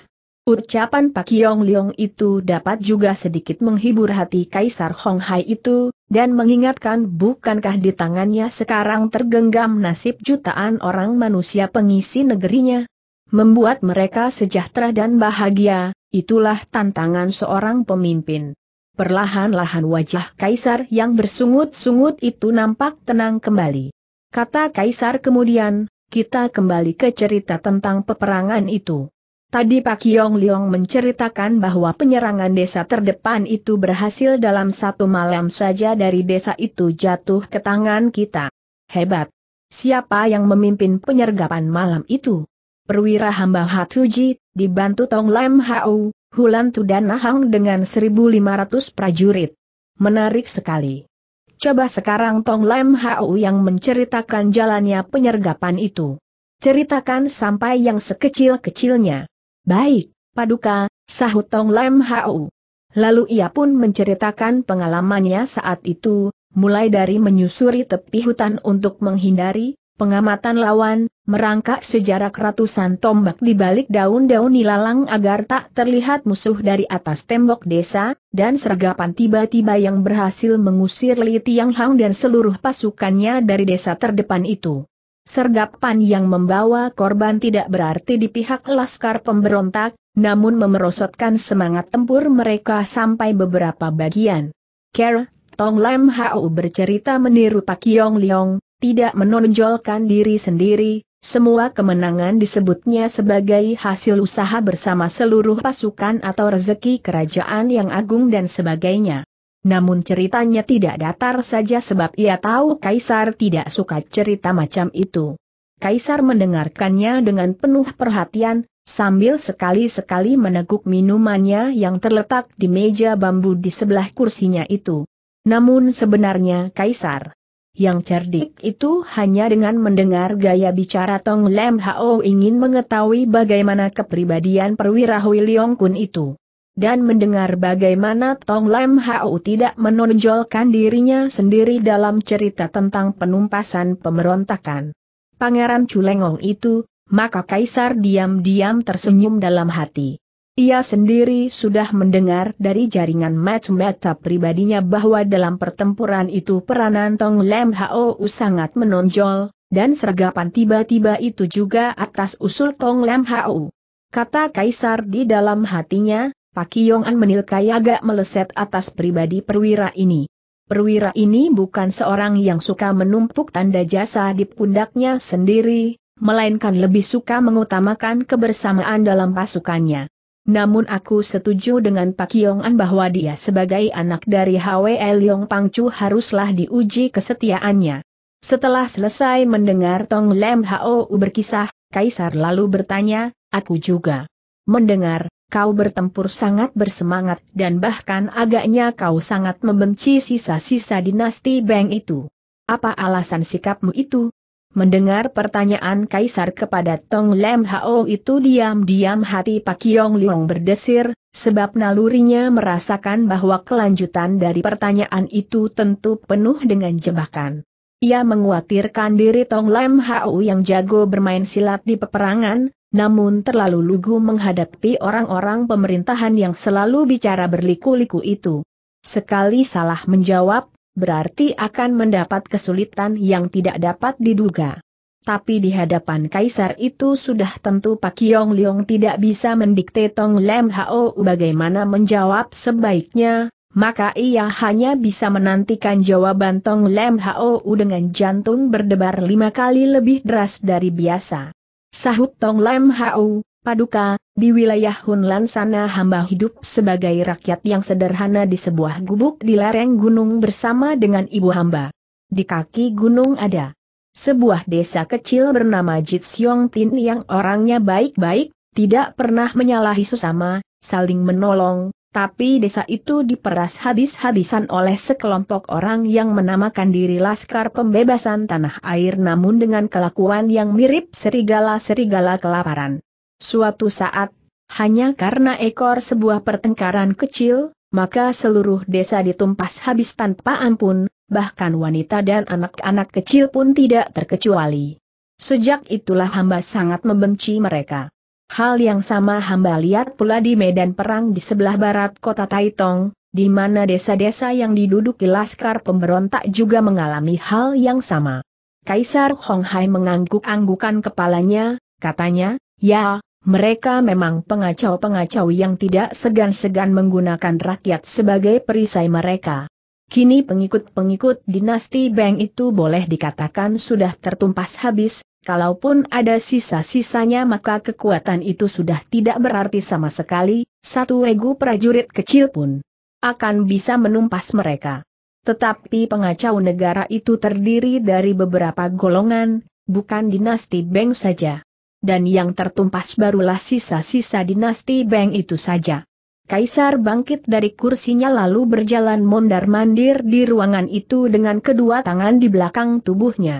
A: Ucapan Pak Yong Leong itu dapat juga sedikit menghibur hati Kaisar Hong Hai itu, dan mengingatkan bukankah di tangannya sekarang tergenggam nasib jutaan orang manusia pengisi negerinya. Membuat mereka sejahtera dan bahagia, itulah tantangan seorang pemimpin. Perlahan-lahan wajah Kaisar yang bersungut-sungut itu nampak tenang kembali. Kata Kaisar kemudian, kita kembali ke cerita tentang peperangan itu. Tadi Pak Yong Leong menceritakan bahwa penyerangan desa terdepan itu berhasil dalam satu malam saja dari desa itu jatuh ke tangan kita. Hebat! Siapa yang memimpin penyergapan malam itu? Perwira hamba Hatuji, dibantu Tong Lam Hau, Hulan Tu dan Nahang dengan 1.500 prajurit. Menarik sekali. Coba sekarang Tong Lam Hau yang menceritakan jalannya penyergapan itu. Ceritakan sampai yang sekecil-kecilnya. Baik, paduka, sahut Tong Lam Hau. Lalu ia pun menceritakan pengalamannya saat itu, mulai dari menyusuri tepi hutan untuk menghindari, pengamatan lawan, merangkak sejarah ratusan tombak di balik daun-daun nilalang agar tak terlihat musuh dari atas tembok desa, dan sergapan tiba-tiba yang berhasil mengusir Li Tiang Hang dan seluruh pasukannya dari desa terdepan itu sergapan yang membawa korban tidak berarti di pihak laskar pemberontak, namun memerosotkan semangat tempur mereka sampai beberapa bagian. Care, Tong Lam Hao bercerita meniru Pak Yong Leong, tidak menonjolkan diri sendiri, semua kemenangan disebutnya sebagai hasil usaha bersama seluruh pasukan atau rezeki kerajaan yang agung dan sebagainya. Namun ceritanya tidak datar saja sebab ia tahu Kaisar tidak suka cerita macam itu. Kaisar mendengarkannya dengan penuh perhatian, sambil sekali-sekali meneguk minumannya yang terletak di meja bambu di sebelah kursinya itu. Namun sebenarnya Kaisar yang cerdik itu hanya dengan mendengar gaya bicara Tong Lem Hao ingin mengetahui bagaimana kepribadian perwira Hui Leong Kun itu dan mendengar bagaimana Tong Lam Hau tidak menonjolkan dirinya sendiri dalam cerita tentang penumpasan pemberontakan. Pangeran Culengong itu, maka Kaisar diam-diam tersenyum dalam hati. Ia sendiri sudah mendengar dari jaringan match-match pribadinya bahwa dalam pertempuran itu peranan Tong Lam Hau sangat menonjol, dan sergapan tiba-tiba itu juga atas usul Tong Lam Hau. Kata Kaisar di dalam hatinya, Pak Yong An menilkai agak meleset atas pribadi perwira ini. Perwira ini bukan seorang yang suka menumpuk tanda jasa di pundaknya sendiri, melainkan lebih suka mengutamakan kebersamaan dalam pasukannya. Namun aku setuju dengan Pak Yong An bahwa dia sebagai anak dari HWL Yong Pangcu haruslah diuji kesetiaannya. Setelah selesai mendengar Tong Lem Hao berkisah, Kaisar lalu bertanya, aku juga mendengar, kau bertempur sangat bersemangat dan bahkan agaknya kau sangat membenci sisa-sisa dinasti Beng itu. Apa alasan sikapmu itu? Mendengar pertanyaan Kaisar kepada Tong Lem Hao itu diam-diam hati Pak Yong Liong berdesir, sebab nalurinya merasakan bahwa kelanjutan dari pertanyaan itu tentu penuh dengan jebakan. Ia menguatirkan diri Tong Lem Hao yang jago bermain silat di peperangan, namun terlalu lugu menghadapi orang-orang pemerintahan yang selalu bicara berliku-liku itu. Sekali salah menjawab, berarti akan mendapat kesulitan yang tidak dapat diduga. Tapi di hadapan kaisar itu sudah tentu Pak Yong Leong tidak bisa mendikte Tong Lem Hao bagaimana menjawab sebaiknya, maka ia hanya bisa menantikan jawaban Tong Lem Hao dengan jantung berdebar lima kali lebih deras dari biasa. Sahut Tong Lam Hau, Paduka, di wilayah Hunlan sana hamba hidup sebagai rakyat yang sederhana di sebuah gubuk di lereng gunung bersama dengan ibu hamba. Di kaki gunung ada sebuah desa kecil bernama Jit Jitsyong Tin yang orangnya baik-baik, tidak pernah menyalahi sesama, saling menolong, tapi desa itu diperas habis-habisan oleh sekelompok orang yang menamakan diri Laskar Pembebasan Tanah Air namun dengan kelakuan yang mirip serigala-serigala kelaparan. Suatu saat, hanya karena ekor sebuah pertengkaran kecil, maka seluruh desa ditumpas habis tanpa ampun, bahkan wanita dan anak-anak kecil pun tidak terkecuali. Sejak itulah hamba sangat membenci mereka. Hal yang sama hamba lihat pula di medan perang di sebelah barat kota Taitong, di mana desa-desa yang diduduki laskar pemberontak juga mengalami hal yang sama. Kaisar Honghai mengangguk-anggukan kepalanya, katanya, ya, mereka memang pengacau-pengacau yang tidak segan-segan menggunakan rakyat sebagai perisai mereka. Kini pengikut-pengikut dinasti Beng itu boleh dikatakan sudah tertumpas habis, Kalaupun ada sisa-sisanya maka kekuatan itu sudah tidak berarti sama sekali, satu regu prajurit kecil pun akan bisa menumpas mereka. Tetapi pengacau negara itu terdiri dari beberapa golongan, bukan dinasti Beng saja. Dan yang tertumpas barulah sisa-sisa dinasti Beng itu saja. Kaisar bangkit dari kursinya lalu berjalan mondar-mandir di ruangan itu dengan kedua tangan di belakang tubuhnya.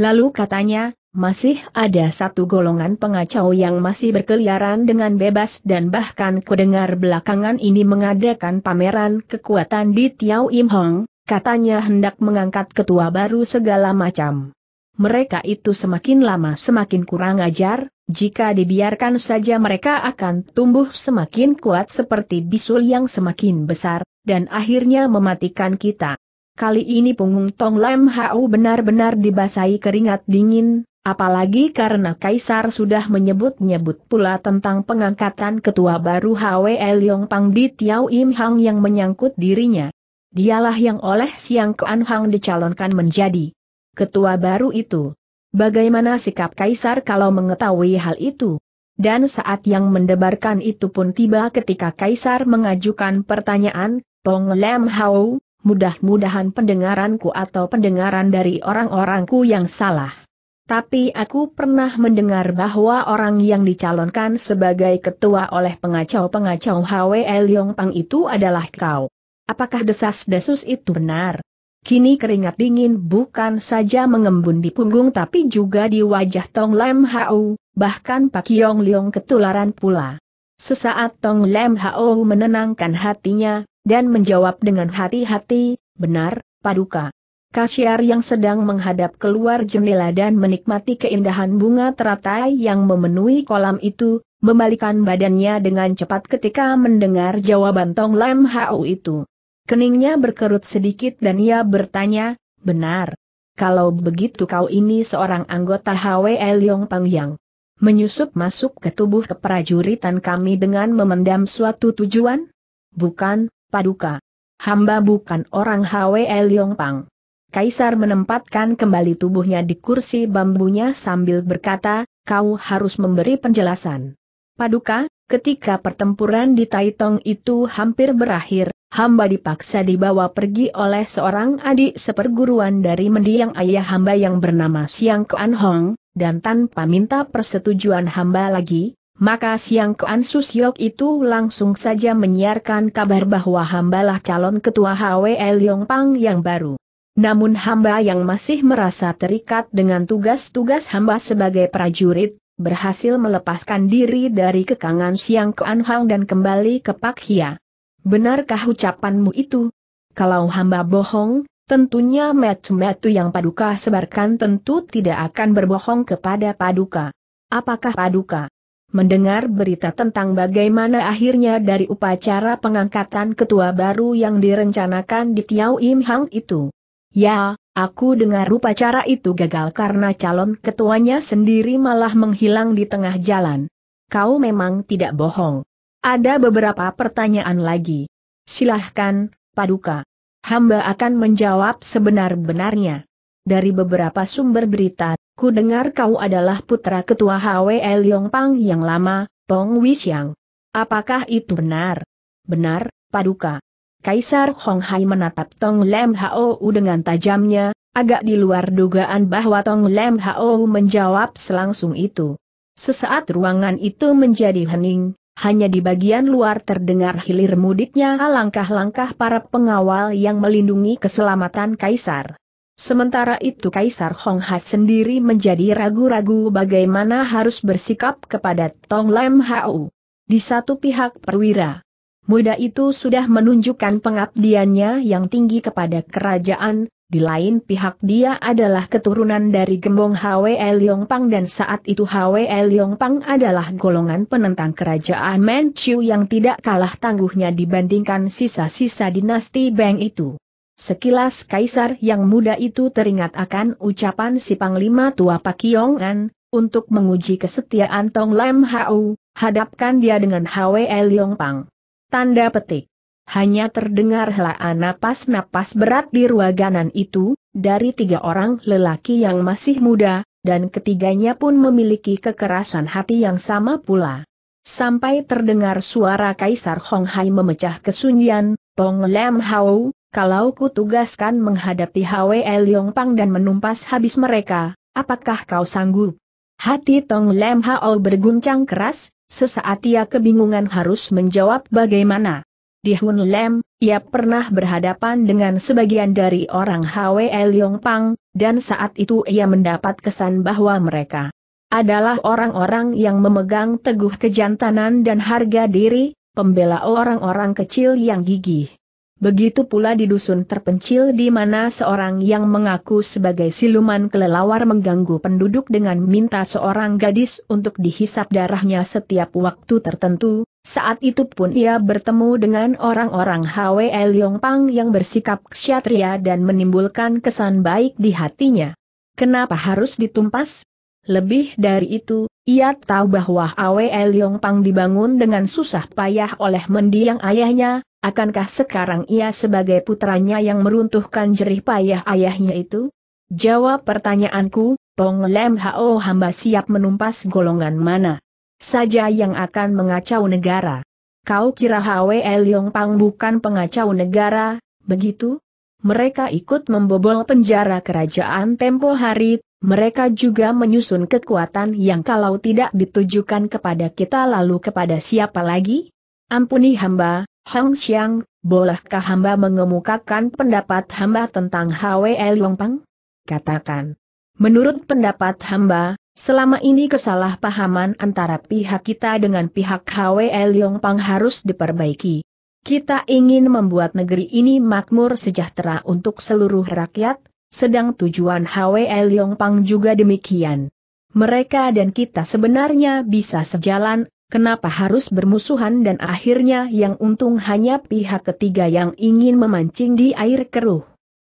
A: Lalu katanya, masih ada satu golongan pengacau yang masih berkeliaran dengan bebas dan bahkan kudengar belakangan ini mengadakan pameran kekuatan di Tiau Im Hong, katanya hendak mengangkat ketua baru segala macam. Mereka itu semakin lama semakin kurang ajar, jika dibiarkan saja mereka akan tumbuh semakin kuat seperti bisul yang semakin besar, dan akhirnya mematikan kita. Kali ini punggung Tong Lam Hau benar-benar dibasahi keringat dingin, Apalagi karena Kaisar sudah menyebut-nyebut pula tentang pengangkatan ketua baru Hwe Leong Pang di Tiao Im Hang yang menyangkut dirinya. Dialah yang oleh Siang Kuan Hang dicalonkan menjadi ketua baru itu. Bagaimana sikap Kaisar kalau mengetahui hal itu? Dan saat yang mendebarkan itu pun tiba ketika Kaisar mengajukan pertanyaan, Pong Lem Hao, mudah-mudahan pendengaranku atau pendengaran dari orang-orangku yang salah. Tapi aku pernah mendengar bahwa orang yang dicalonkan sebagai ketua oleh pengacau-pengacau HWL Yongpang itu adalah kau. Apakah desas-desus itu benar? Kini keringat dingin bukan saja mengembun di punggung tapi juga di wajah Tong Lem Hau, bahkan Pak Yong Leong ketularan pula. Sesaat Tong Lem Hau menenangkan hatinya, dan menjawab dengan hati-hati, benar, Paduka. Kasiar yang sedang menghadap keluar jendela dan menikmati keindahan bunga teratai yang memenuhi kolam itu, membalikan badannya dengan cepat ketika mendengar jawaban Tong Lam Hau itu. Keningnya berkerut sedikit dan ia bertanya, benar. Kalau begitu kau ini seorang anggota HWL Yong Pang yang Menyusup masuk ke tubuh keprajuritan kami dengan memendam suatu tujuan? Bukan, Paduka. Hamba bukan orang HWL Yong Pang. Kaisar menempatkan kembali tubuhnya di kursi bambunya sambil berkata, kau harus memberi penjelasan. Paduka, ketika pertempuran di Taitong itu hampir berakhir, hamba dipaksa dibawa pergi oleh seorang adik seperguruan dari mendiang ayah hamba yang bernama Siang Kuan Hong, dan tanpa minta persetujuan hamba lagi, maka Siang Kuan Susyok itu langsung saja menyiarkan kabar bahwa hambalah calon ketua HWL Pang yang baru. Namun hamba yang masih merasa terikat dengan tugas-tugas hamba sebagai prajurit, berhasil melepaskan diri dari kekangan Siang Kuan dan kembali ke Pak Hia. Benarkah ucapanmu itu? Kalau hamba bohong, tentunya metu-metu yang Paduka sebarkan tentu tidak akan berbohong kepada Paduka. Apakah Paduka? mendengar berita tentang bagaimana akhirnya dari upacara pengangkatan ketua baru yang direncanakan di Tiau Im Hang itu. Ya, aku dengar upacara itu gagal karena calon ketuanya sendiri malah menghilang di tengah jalan. Kau memang tidak bohong. Ada beberapa pertanyaan lagi. Silahkan, Paduka. Hamba akan menjawab sebenar-benarnya. Dari beberapa sumber berita, ku dengar kau adalah putra ketua HWL Yongpang yang lama, Tong Wixiang. Apakah itu benar? Benar, Paduka. Kaisar Hong Hai menatap Tong Lem Hao dengan tajamnya, agak di luar dugaan bahwa Tong Lem Hao menjawab selangsung itu. Sesaat ruangan itu menjadi hening, hanya di bagian luar terdengar hilir mudiknya langkah-langkah para pengawal yang melindungi keselamatan Kaisar. Sementara itu Kaisar Hong Hai sendiri menjadi ragu-ragu bagaimana harus bersikap kepada Tong Lem Hau. Di satu pihak perwira Muda itu sudah menunjukkan pengabdiannya yang tinggi kepada kerajaan, di lain pihak dia adalah keturunan dari gembong Hwe Pang dan saat itu Hwe Pang adalah golongan penentang kerajaan Manchu yang tidak kalah tangguhnya dibandingkan sisa-sisa dinasti Beng itu. Sekilas kaisar yang muda itu teringat akan ucapan si Panglima Tua Pak Yongan untuk menguji kesetiaan Tong Lam Hau, hadapkan dia dengan Hwe Pang. Tanda petik. Hanya terdengar helaan napas-napas berat di ruangan itu, dari tiga orang lelaki yang masih muda, dan ketiganya pun memiliki kekerasan hati yang sama pula. Sampai terdengar suara Kaisar Hong Hai memecah kesunyian, Pong Lam Hao, kalau kutugaskan menghadapi Hwe Leong Pang dan menumpas habis mereka, apakah kau sanggup? Hati Tong Lam Hao berguncang keras, Sesaat ia kebingungan harus menjawab bagaimana. Di Hun Lem, ia pernah berhadapan dengan sebagian dari orang Yong Pang, dan saat itu ia mendapat kesan bahwa mereka adalah orang-orang yang memegang teguh kejantanan dan harga diri, pembela orang-orang kecil yang gigih. Begitu pula di dusun terpencil di mana seorang yang mengaku sebagai siluman kelelawar mengganggu penduduk dengan minta seorang gadis untuk dihisap darahnya setiap waktu tertentu, saat itu pun ia bertemu dengan orang-orang HWL Yongpang yang bersikap ksatria dan menimbulkan kesan baik di hatinya. Kenapa harus ditumpas? Lebih dari itu, ia tahu bahwa AWL Yongpang dibangun dengan susah payah oleh mendiang ayahnya, Akankah sekarang ia sebagai putranya yang meruntuhkan jerih payah ayahnya itu? Jawab pertanyaanku, Pong Lem Hao hamba siap menumpas golongan mana saja yang akan mengacau negara. Kau kira Hwe Yong Pang bukan pengacau negara, begitu? Mereka ikut membobol penjara kerajaan tempo hari, mereka juga menyusun kekuatan yang kalau tidak ditujukan kepada kita lalu kepada siapa lagi? Ampuni hamba, Hong Xiang, bolehkah hamba mengemukakan pendapat hamba tentang HWL Pang? Katakan. Menurut pendapat hamba, Selama ini kesalahpahaman antara pihak kita dengan pihak HWL Pang harus diperbaiki. Kita ingin membuat negeri ini makmur sejahtera untuk seluruh rakyat, sedang tujuan HWL Pang juga demikian. Mereka dan kita sebenarnya bisa sejalan, Kenapa harus bermusuhan dan akhirnya yang untung hanya pihak ketiga yang ingin memancing di air keruh?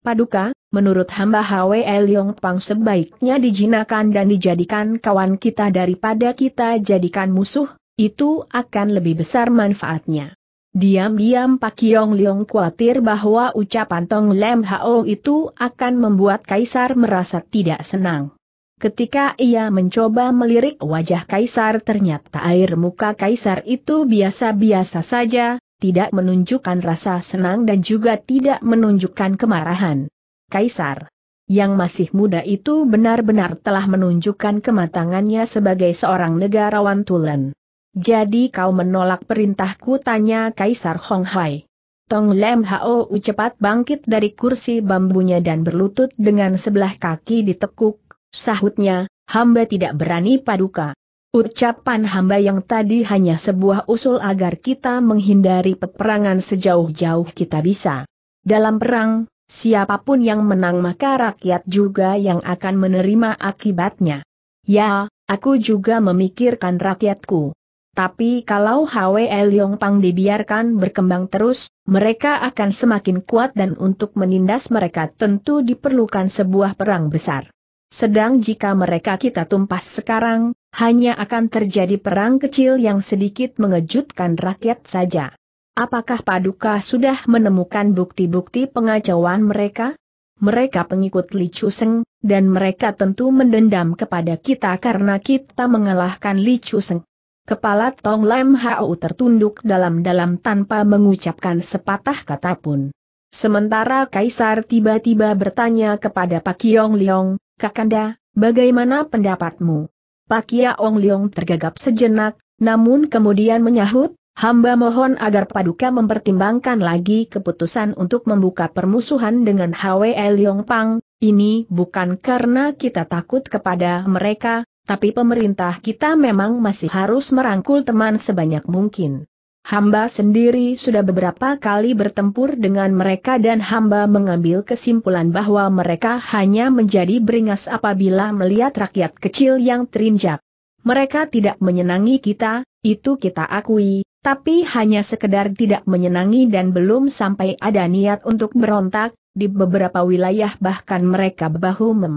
A: Paduka, menurut hamba Hwe Yong Pang sebaiknya dijinakan dan dijadikan kawan kita daripada kita jadikan musuh, itu akan lebih besar manfaatnya. Diam-diam Pak Yong Leong khawatir bahwa ucapan Tong Lem Hao itu akan membuat Kaisar merasa tidak senang. Ketika ia mencoba melirik wajah kaisar ternyata air muka kaisar itu biasa-biasa saja, tidak menunjukkan rasa senang dan juga tidak menunjukkan kemarahan. Kaisar yang masih muda itu benar-benar telah menunjukkan kematangannya sebagai seorang negarawan Tulen. Jadi kau menolak perintahku tanya Kaisar Hong Hai. Tong Lem Hao cepat bangkit dari kursi bambunya dan berlutut dengan sebelah kaki ditekuk, Sahutnya, hamba tidak berani paduka. Ucapan hamba yang tadi hanya sebuah usul agar kita menghindari peperangan sejauh-jauh kita bisa. Dalam perang, siapapun yang menang maka rakyat juga yang akan menerima akibatnya. Ya, aku juga memikirkan rakyatku. Tapi kalau Hwe Leong Pang dibiarkan berkembang terus, mereka akan semakin kuat dan untuk menindas mereka tentu diperlukan sebuah perang besar. Sedang jika mereka kita tumpas sekarang, hanya akan terjadi perang kecil yang sedikit mengejutkan rakyat saja. Apakah Paduka sudah menemukan bukti-bukti pengacauan mereka? Mereka pengikut Li Chuseng, dan mereka tentu mendendam kepada kita karena kita mengalahkan Li Chuseng. Kepala Tong Lam Hau tertunduk dalam-dalam tanpa mengucapkan sepatah kata pun. Sementara Kaisar tiba-tiba bertanya kepada Pak Yong Liong, Kakanda, bagaimana pendapatmu? Pakia Ong Leong tergagap sejenak, namun kemudian menyahut, hamba mohon agar Paduka mempertimbangkan lagi keputusan untuk membuka permusuhan dengan Hwe Leong Pang, ini bukan karena kita takut kepada mereka, tapi pemerintah kita memang masih harus merangkul teman sebanyak mungkin. Hamba sendiri sudah beberapa kali bertempur dengan mereka dan hamba mengambil kesimpulan bahwa mereka hanya menjadi beringas apabila melihat rakyat kecil yang terinjak. Mereka tidak menyenangi kita, itu kita akui, tapi hanya sekedar tidak menyenangi dan belum sampai ada niat untuk berontak, di beberapa wilayah bahkan mereka bahu mem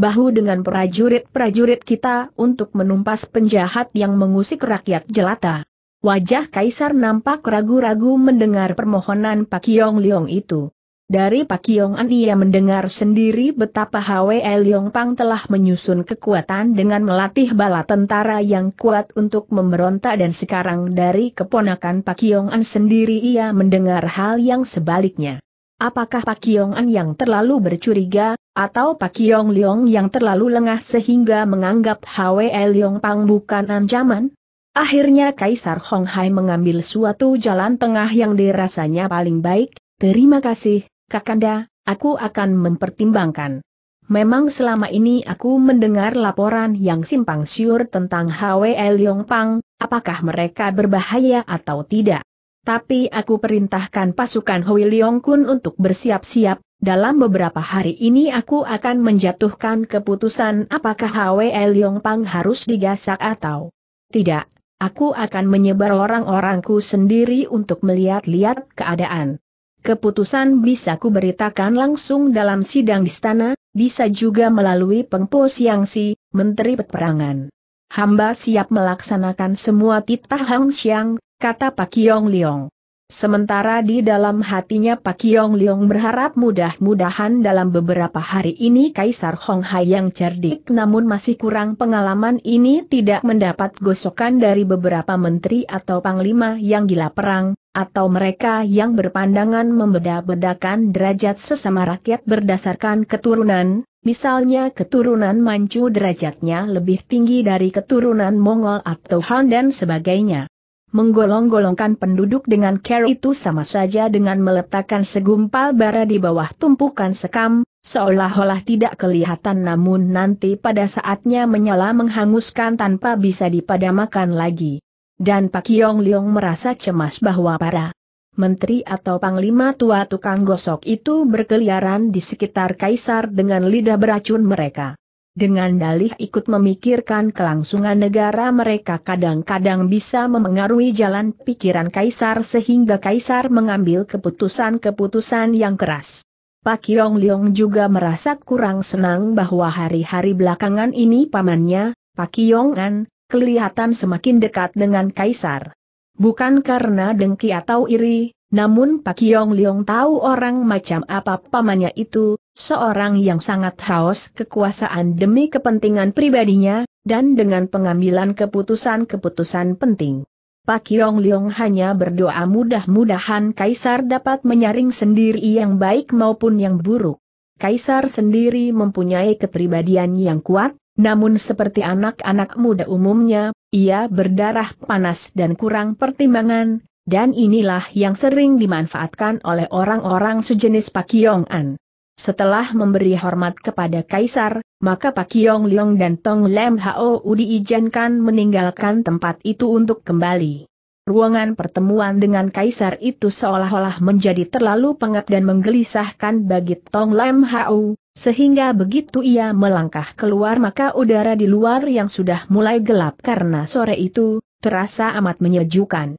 A: bahu dengan prajurit-prajurit kita untuk menumpas penjahat yang mengusik rakyat jelata. Wajah Kaisar nampak ragu-ragu mendengar permohonan Pak Yong Leong itu. Dari Pak Yong An ia mendengar sendiri betapa Hwe Leong Pang telah menyusun kekuatan dengan melatih bala tentara yang kuat untuk memberontak dan sekarang dari keponakan Pak Yong An sendiri ia mendengar hal yang sebaliknya. Apakah Pak Yong An yang terlalu bercuriga, atau Pak Yong Leong yang terlalu lengah sehingga menganggap Hwe Leong Pang bukan ancaman? Akhirnya Kaisar Hong Hai mengambil suatu jalan tengah yang dirasanya paling baik, terima kasih, Kakanda, aku akan mempertimbangkan. Memang selama ini aku mendengar laporan yang simpang siur tentang HWE Pang. apakah mereka berbahaya atau tidak. Tapi aku perintahkan pasukan Hui Kun untuk bersiap-siap, dalam beberapa hari ini aku akan menjatuhkan keputusan apakah HWE Pang harus digasak atau tidak. Aku akan menyebar orang-orangku sendiri untuk melihat-lihat keadaan. Keputusan bisa ku beritakan langsung dalam sidang istana, bisa juga melalui pengpo siangsi, Menteri Peperangan. Hamba siap melaksanakan semua titah Hang Xiang, kata Pak Yong Liong. Sementara di dalam hatinya Pak Yong Leong berharap mudah-mudahan dalam beberapa hari ini Kaisar Hong Hai yang cerdik namun masih kurang pengalaman ini tidak mendapat gosokan dari beberapa menteri atau panglima yang gila perang, atau mereka yang berpandangan membeda-bedakan derajat sesama rakyat berdasarkan keturunan, misalnya keturunan Manchu derajatnya lebih tinggi dari keturunan Mongol atau Han dan sebagainya. Menggolong-golongkan penduduk dengan care itu sama saja dengan meletakkan segumpal bara di bawah tumpukan sekam, seolah-olah tidak kelihatan namun nanti pada saatnya menyala menghanguskan tanpa bisa dipadamakan lagi. Dan Pak Yong Leong merasa cemas bahwa para menteri atau panglima tua tukang gosok itu berkeliaran di sekitar kaisar dengan lidah beracun mereka. Dengan dalih ikut memikirkan kelangsungan negara mereka kadang-kadang bisa memengaruhi jalan pikiran kaisar sehingga kaisar mengambil keputusan-keputusan yang keras. Pak Yong Leong juga merasa kurang senang bahwa hari-hari belakangan ini pamannya, Pak Yong An, kelihatan semakin dekat dengan kaisar. Bukan karena dengki atau iri, namun Pak Yong Leong tahu orang macam apa pamannya itu, seorang yang sangat haus kekuasaan demi kepentingan pribadinya, dan dengan pengambilan keputusan-keputusan penting. Pak Yong Leong hanya berdoa mudah-mudahan Kaisar dapat menyaring sendiri yang baik maupun yang buruk. Kaisar sendiri mempunyai kepribadian yang kuat, namun seperti anak-anak muda umumnya, ia berdarah panas dan kurang pertimbangan, dan inilah yang sering dimanfaatkan oleh orang-orang sejenis Pak Yong An. Setelah memberi hormat kepada Kaisar, maka Pak Yong Leong dan Tong Lem Hao diizinkan meninggalkan tempat itu untuk kembali. Ruangan pertemuan dengan Kaisar itu seolah-olah menjadi terlalu pengap dan menggelisahkan bagi Tong Lem Hao, sehingga begitu ia melangkah keluar maka udara di luar yang sudah mulai gelap karena sore itu, terasa amat menyejukkan.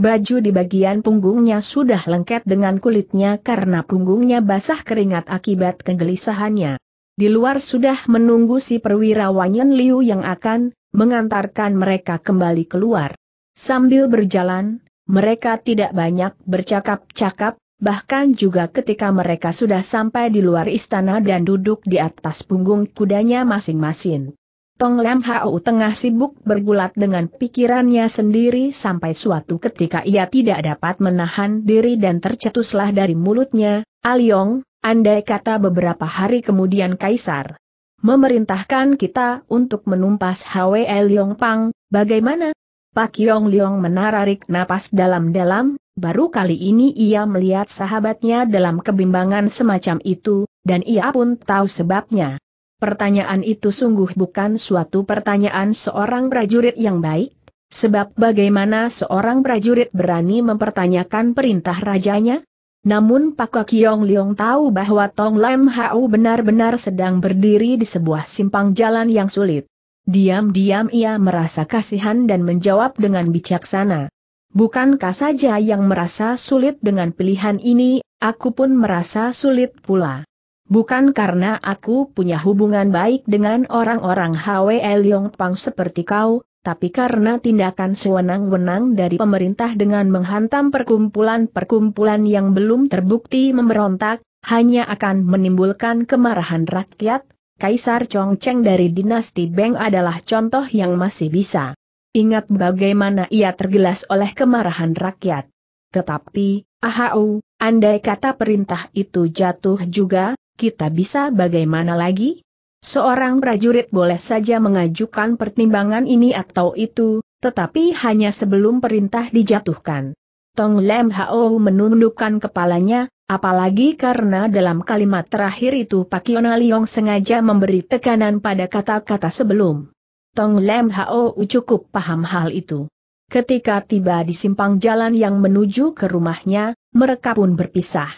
A: Baju di bagian punggungnya sudah lengket dengan kulitnya karena punggungnya basah keringat akibat kegelisahannya. Di luar sudah menunggu si perwira Wanyan Liu yang akan mengantarkan mereka kembali keluar. Sambil berjalan, mereka tidak banyak bercakap-cakap, bahkan juga ketika mereka sudah sampai di luar istana dan duduk di atas punggung kudanya masing-masing. Tong Lam hau tengah sibuk bergulat dengan pikirannya sendiri sampai suatu ketika ia tidak dapat menahan diri dan tercetuslah dari mulutnya, Aliong, andai kata beberapa hari kemudian Kaisar memerintahkan kita untuk menumpas Hwe Liong Pang, bagaimana? Pak Yong Liong menarik napas dalam-dalam, baru kali ini ia melihat sahabatnya dalam kebimbangan semacam itu, dan ia pun tahu sebabnya. Pertanyaan itu sungguh bukan suatu pertanyaan seorang prajurit yang baik, sebab bagaimana seorang prajurit berani mempertanyakan perintah rajanya? Namun Pak Kiong Liong tahu bahwa Tong Lam Hau benar-benar sedang berdiri di sebuah simpang jalan yang sulit. Diam-diam ia merasa kasihan dan menjawab dengan bijaksana. Bukankah saja yang merasa sulit dengan pilihan ini, aku pun merasa sulit pula. Bukan karena aku punya hubungan baik dengan orang-orang Leong Pang seperti kau, tapi karena tindakan sewenang-wenang dari pemerintah dengan menghantam perkumpulan-perkumpulan yang belum terbukti memberontak, hanya akan menimbulkan kemarahan rakyat, Kaisar Chongcheng dari dinasti Beng adalah contoh yang masih bisa. Ingat bagaimana ia tergelas oleh kemarahan rakyat. Tetapi, ahau, andai kata perintah itu jatuh juga, kita bisa bagaimana lagi? Seorang prajurit boleh saja mengajukan pertimbangan ini atau itu, tetapi hanya sebelum perintah dijatuhkan. Tong Lem Hao menundukkan kepalanya, apalagi karena dalam kalimat terakhir itu Pak Yona Liong sengaja memberi tekanan pada kata-kata sebelum. Tong Lem Hao cukup paham hal itu. Ketika tiba di simpang jalan yang menuju ke rumahnya, mereka pun berpisah.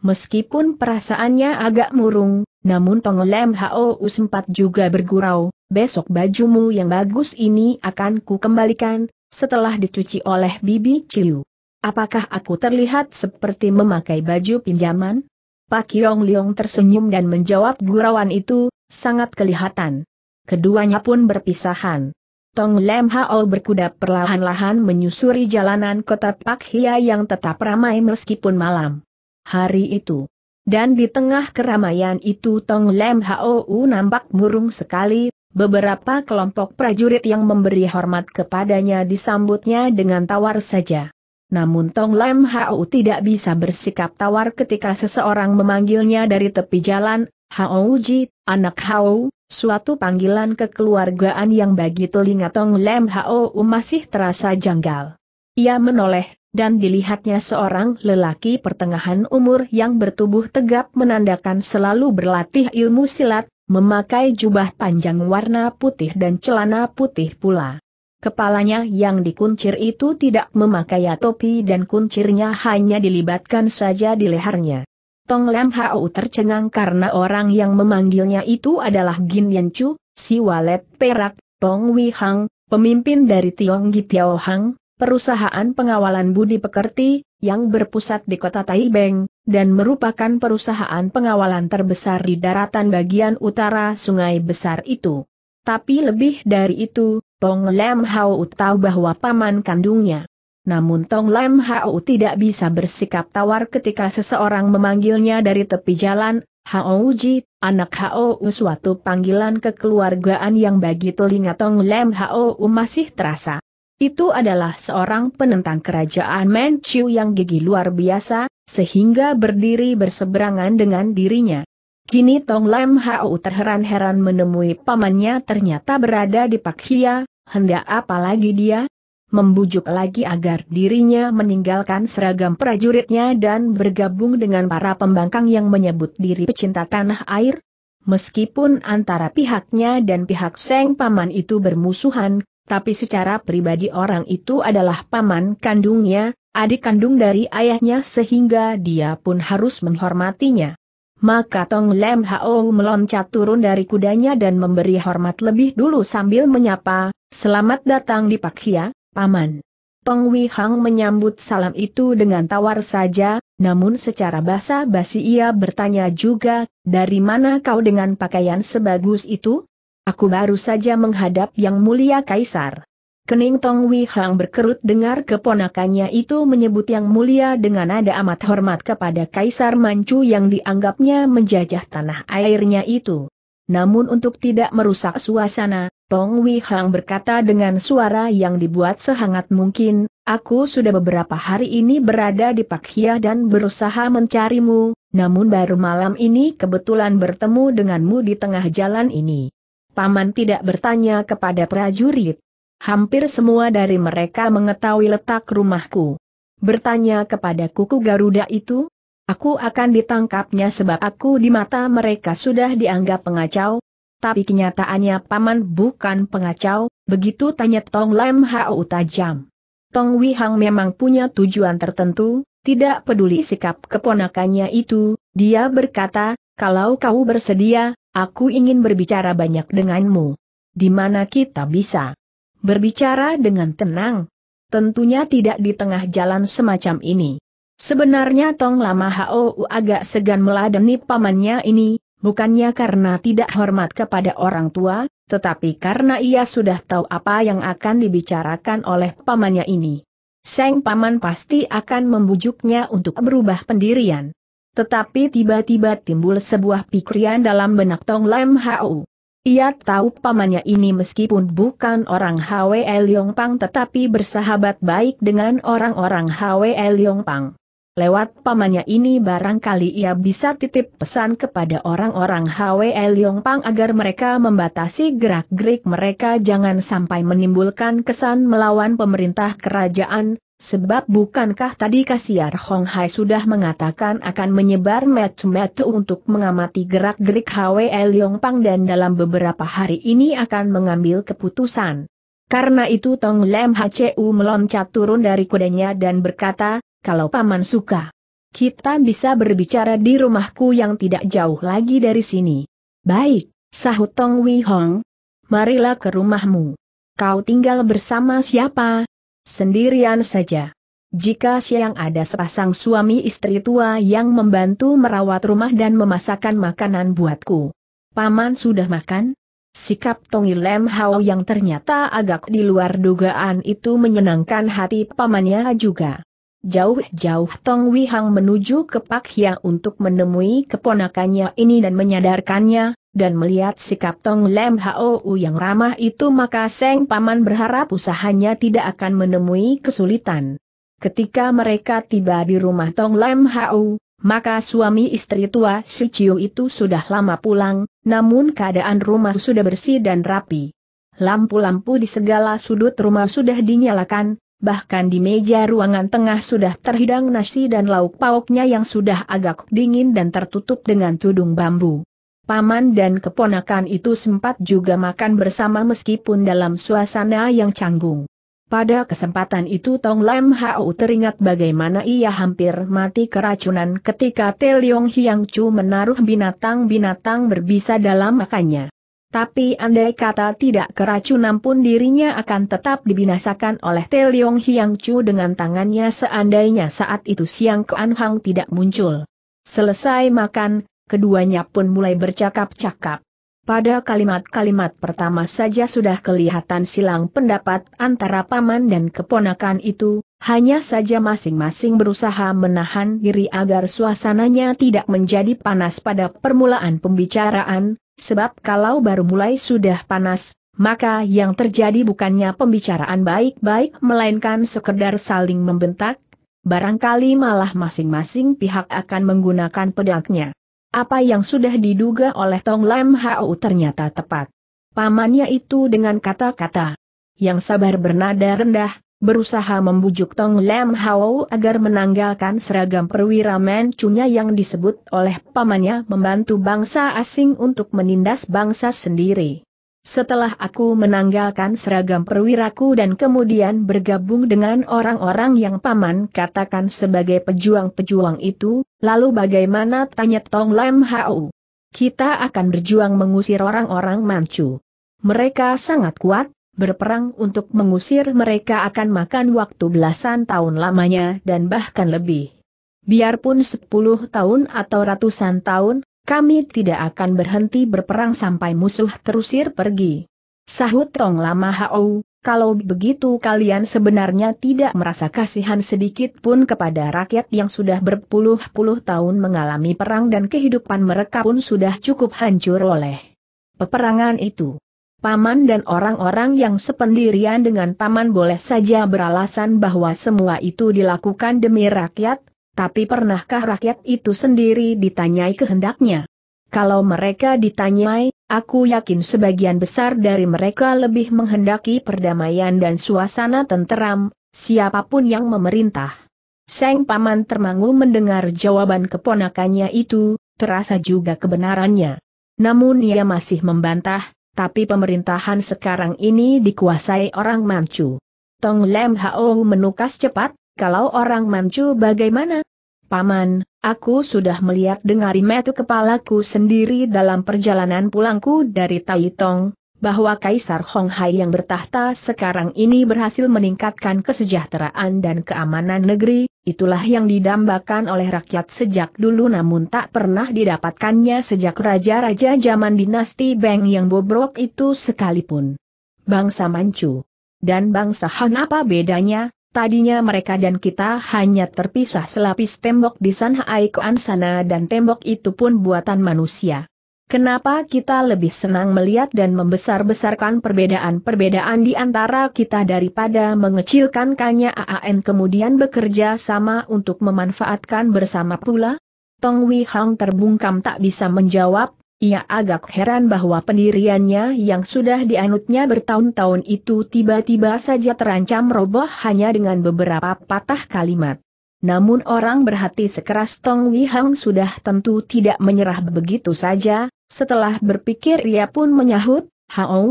A: Meskipun perasaannya agak murung, namun Tong Lem Hou sempat juga bergurau, besok bajumu yang bagus ini akan ku kembalikan, setelah dicuci oleh Bibi Ciu. Apakah aku terlihat seperti memakai baju pinjaman? Pak Yong Leong tersenyum dan menjawab gurauan itu, sangat kelihatan. Keduanya pun berpisahan. Tong Lem Hao berkuda perlahan-lahan menyusuri jalanan kota Pak Hia yang tetap ramai meskipun malam hari itu. Dan di tengah keramaian itu Tong Lem Hou nampak murung sekali, beberapa kelompok prajurit yang memberi hormat kepadanya disambutnya dengan tawar saja. Namun Tong Lem Hao tidak bisa bersikap tawar ketika seseorang memanggilnya dari tepi jalan, Hao Ji, anak Hao, suatu panggilan kekeluargaan yang bagi telinga Tong Lem Hao masih terasa janggal. Ia menoleh, dan dilihatnya seorang lelaki pertengahan umur yang bertubuh tegap menandakan selalu berlatih ilmu silat, memakai jubah panjang warna putih dan celana putih pula. Kepalanya yang dikuncir itu tidak memakai topi dan kuncirnya hanya dilibatkan saja di lehernya. Tong Lam Hao tercengang karena orang yang memanggilnya itu adalah Gin Yan Chu, si walet perak, Tong Wei Hang, pemimpin dari Tiong Piao Hang, perusahaan pengawalan Budi Pekerti, yang berpusat di kota Taibeng, dan merupakan perusahaan pengawalan terbesar di daratan bagian utara sungai besar itu. Tapi lebih dari itu, Tong Lam Hao tahu bahwa paman kandungnya. Namun Tong Lam Hao tidak bisa bersikap tawar ketika seseorang memanggilnya dari tepi jalan, Hao Ji, anak Hao suatu panggilan kekeluargaan yang bagi telinga Tong Lam Hao masih terasa. Itu adalah seorang penentang kerajaan Manchu yang gigi luar biasa, sehingga berdiri berseberangan dengan dirinya. Kini Tong Lam Hau terheran-heran menemui pamannya ternyata berada di Pak Hia, hendak apa lagi dia? membujuk lagi agar dirinya meninggalkan seragam prajuritnya dan bergabung dengan para pembangkang yang menyebut diri pecinta tanah air? Meskipun antara pihaknya dan pihak Seng Paman itu bermusuhan, tapi secara pribadi orang itu adalah paman kandungnya, adik kandung dari ayahnya sehingga dia pun harus menghormatinya. Maka Tong Lem Hao meloncat turun dari kudanya dan memberi hormat lebih dulu sambil menyapa, Selamat datang di Pak Hia, Paman. Tong Wei Hang menyambut salam itu dengan tawar saja, namun secara basa-basi ia bertanya juga, dari mana kau dengan pakaian sebagus itu? Aku baru saja menghadap yang mulia kaisar. Kening Tong Wei Hang berkerut dengar keponakannya itu menyebut yang mulia dengan nada amat hormat kepada kaisar Manchu yang dianggapnya menjajah tanah airnya itu. Namun untuk tidak merusak suasana, Tong Wei Hang berkata dengan suara yang dibuat sehangat mungkin, Aku sudah beberapa hari ini berada di Pakia dan berusaha mencarimu, namun baru malam ini kebetulan bertemu denganmu di tengah jalan ini. Paman tidak bertanya kepada prajurit. Hampir semua dari mereka mengetahui letak rumahku. Bertanya kepada kuku Garuda itu, aku akan ditangkapnya sebab aku di mata mereka sudah dianggap pengacau, tapi kenyataannya paman bukan pengacau, begitu tanya Tong Lem Hau tajam. Tong Wihang memang punya tujuan tertentu, tidak peduli sikap keponakannya itu, dia berkata, kalau kau bersedia, aku ingin berbicara banyak denganmu. Di mana kita bisa berbicara dengan tenang? Tentunya tidak di tengah jalan semacam ini. Sebenarnya Tong Lama Hao agak segan meladeni pamannya ini, bukannya karena tidak hormat kepada orang tua, tetapi karena ia sudah tahu apa yang akan dibicarakan oleh pamannya ini. Seng paman pasti akan membujuknya untuk berubah pendirian. Tetapi tiba-tiba timbul sebuah pikiran dalam benak Tong Lam Hau. Ia tahu pamannya ini meskipun bukan orang Hwe Leong Pang tetapi bersahabat baik dengan orang-orang Hwe Leong Pang. Lewat pamannya ini barangkali ia bisa titip pesan kepada orang-orang Hwe Leong Pang agar mereka membatasi gerak-gerik mereka jangan sampai menimbulkan kesan melawan pemerintah kerajaan, Sebab bukankah tadi kasiar Hong Hai sudah mengatakan akan menyebar metu-metu untuk mengamati gerak-gerik Hwe Leong Pang dan dalam beberapa hari ini akan mengambil keputusan. Karena itu Tong Lem HCU meloncat turun dari kudanya dan berkata, kalau Paman suka, kita bisa berbicara di rumahku yang tidak jauh lagi dari sini. Baik, sahut Tong Wi Hong, marilah ke rumahmu. Kau tinggal bersama siapa? Sendirian saja. Jika siang ada sepasang suami istri tua yang membantu merawat rumah dan memasakkan makanan buatku. Paman sudah makan? Sikap Tongi Lem Hao yang ternyata agak di luar dugaan itu menyenangkan hati pamannya juga. Jauh-jauh Tong Wihang menuju ke Pak Hia untuk menemui keponakannya ini dan menyadarkannya, dan melihat sikap Tong Lem Hou yang ramah itu maka Seng Paman berharap usahanya tidak akan menemui kesulitan. Ketika mereka tiba di rumah Tong Lem Hou, maka suami istri tua Si Chiu itu sudah lama pulang, namun keadaan rumah sudah bersih dan rapi. Lampu-lampu di segala sudut rumah sudah dinyalakan, bahkan di meja ruangan tengah sudah terhidang nasi dan lauk pauknya yang sudah agak dingin dan tertutup dengan tudung bambu paman dan keponakan itu sempat juga makan bersama meskipun dalam suasana yang canggung. Pada kesempatan itu Tong Lam Hao teringat bagaimana ia hampir mati keracunan ketika Te Leong Hiang Chu menaruh binatang-binatang berbisa dalam makannya. Tapi andai kata tidak keracunan pun dirinya akan tetap dibinasakan oleh Te Leong Hiang Chu dengan tangannya seandainya saat itu Siang Kuan Hang tidak muncul. Selesai makan, keduanya pun mulai bercakap-cakap. Pada kalimat-kalimat pertama saja sudah kelihatan silang pendapat antara paman dan keponakan itu, hanya saja masing-masing berusaha menahan diri agar suasananya tidak menjadi panas pada permulaan pembicaraan, sebab kalau baru mulai sudah panas, maka yang terjadi bukannya pembicaraan baik-baik melainkan sekedar saling membentak, barangkali malah masing-masing pihak akan menggunakan pedangnya. Apa yang sudah diduga oleh Tong Lam Hau ternyata tepat. Pamannya itu dengan kata-kata yang sabar bernada rendah, berusaha membujuk Tong Lam Hau agar menanggalkan seragam perwira mencunya yang disebut oleh pamannya membantu bangsa asing untuk menindas bangsa sendiri. Setelah aku menanggalkan seragam perwiraku dan kemudian bergabung dengan orang-orang yang paman katakan sebagai pejuang-pejuang itu, lalu bagaimana tanya Tong Lam Hau? Kita akan berjuang mengusir orang-orang Manchu. Mereka sangat kuat, berperang untuk mengusir mereka akan makan waktu belasan tahun lamanya dan bahkan lebih. Biarpun sepuluh tahun atau ratusan tahun, kami tidak akan berhenti berperang sampai musuh terusir pergi. Sahut Tong Lama Hao, kalau begitu kalian sebenarnya tidak merasa kasihan sedikit pun kepada rakyat yang sudah berpuluh-puluh tahun mengalami perang dan kehidupan mereka pun sudah cukup hancur oleh peperangan itu. Paman dan orang-orang yang sependirian dengan paman boleh saja beralasan bahwa semua itu dilakukan demi rakyat, tapi pernahkah rakyat itu sendiri ditanyai kehendaknya? Kalau mereka ditanyai, aku yakin sebagian besar dari mereka lebih menghendaki perdamaian dan suasana tenteram, siapapun yang memerintah. Seng Paman termangu mendengar jawaban keponakannya itu, terasa juga kebenarannya. Namun ia masih membantah, tapi pemerintahan sekarang ini dikuasai orang Manchu. Tong Lem Hao menukas cepat, kalau orang Manchu bagaimana? Paman, aku sudah melihat dengar metu kepalaku sendiri dalam perjalanan pulangku dari Taitong, bahwa Kaisar Hong Hai yang bertahta sekarang ini berhasil meningkatkan kesejahteraan dan keamanan negeri, itulah yang didambakan oleh rakyat sejak dulu namun tak pernah didapatkannya sejak raja-raja zaman dinasti Beng yang bobrok itu sekalipun. Bangsa Manchu dan bangsa Han apa bedanya? Tadinya mereka dan kita hanya terpisah selapis tembok di San Haikoan sana dan tembok itu pun buatan manusia. Kenapa kita lebih senang melihat dan membesar-besarkan perbedaan-perbedaan di antara kita daripada mengecilkan kanya AAN kemudian bekerja sama untuk memanfaatkan bersama pula? Tong Wei Hang terbungkam tak bisa menjawab, ia agak heran bahwa pendiriannya yang sudah dianutnya bertahun-tahun itu tiba-tiba saja terancam roboh hanya dengan beberapa patah kalimat. Namun orang berhati sekeras Tong Wihang sudah tentu tidak menyerah begitu saja, setelah berpikir ia pun menyahut,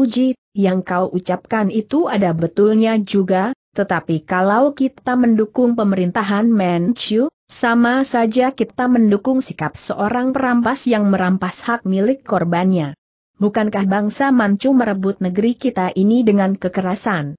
A: Ji, yang kau ucapkan itu ada betulnya juga, tetapi kalau kita mendukung pemerintahan Manchu, sama saja kita mendukung sikap seorang perampas yang merampas hak milik korbannya. Bukankah bangsa Manchu merebut negeri kita ini dengan kekerasan?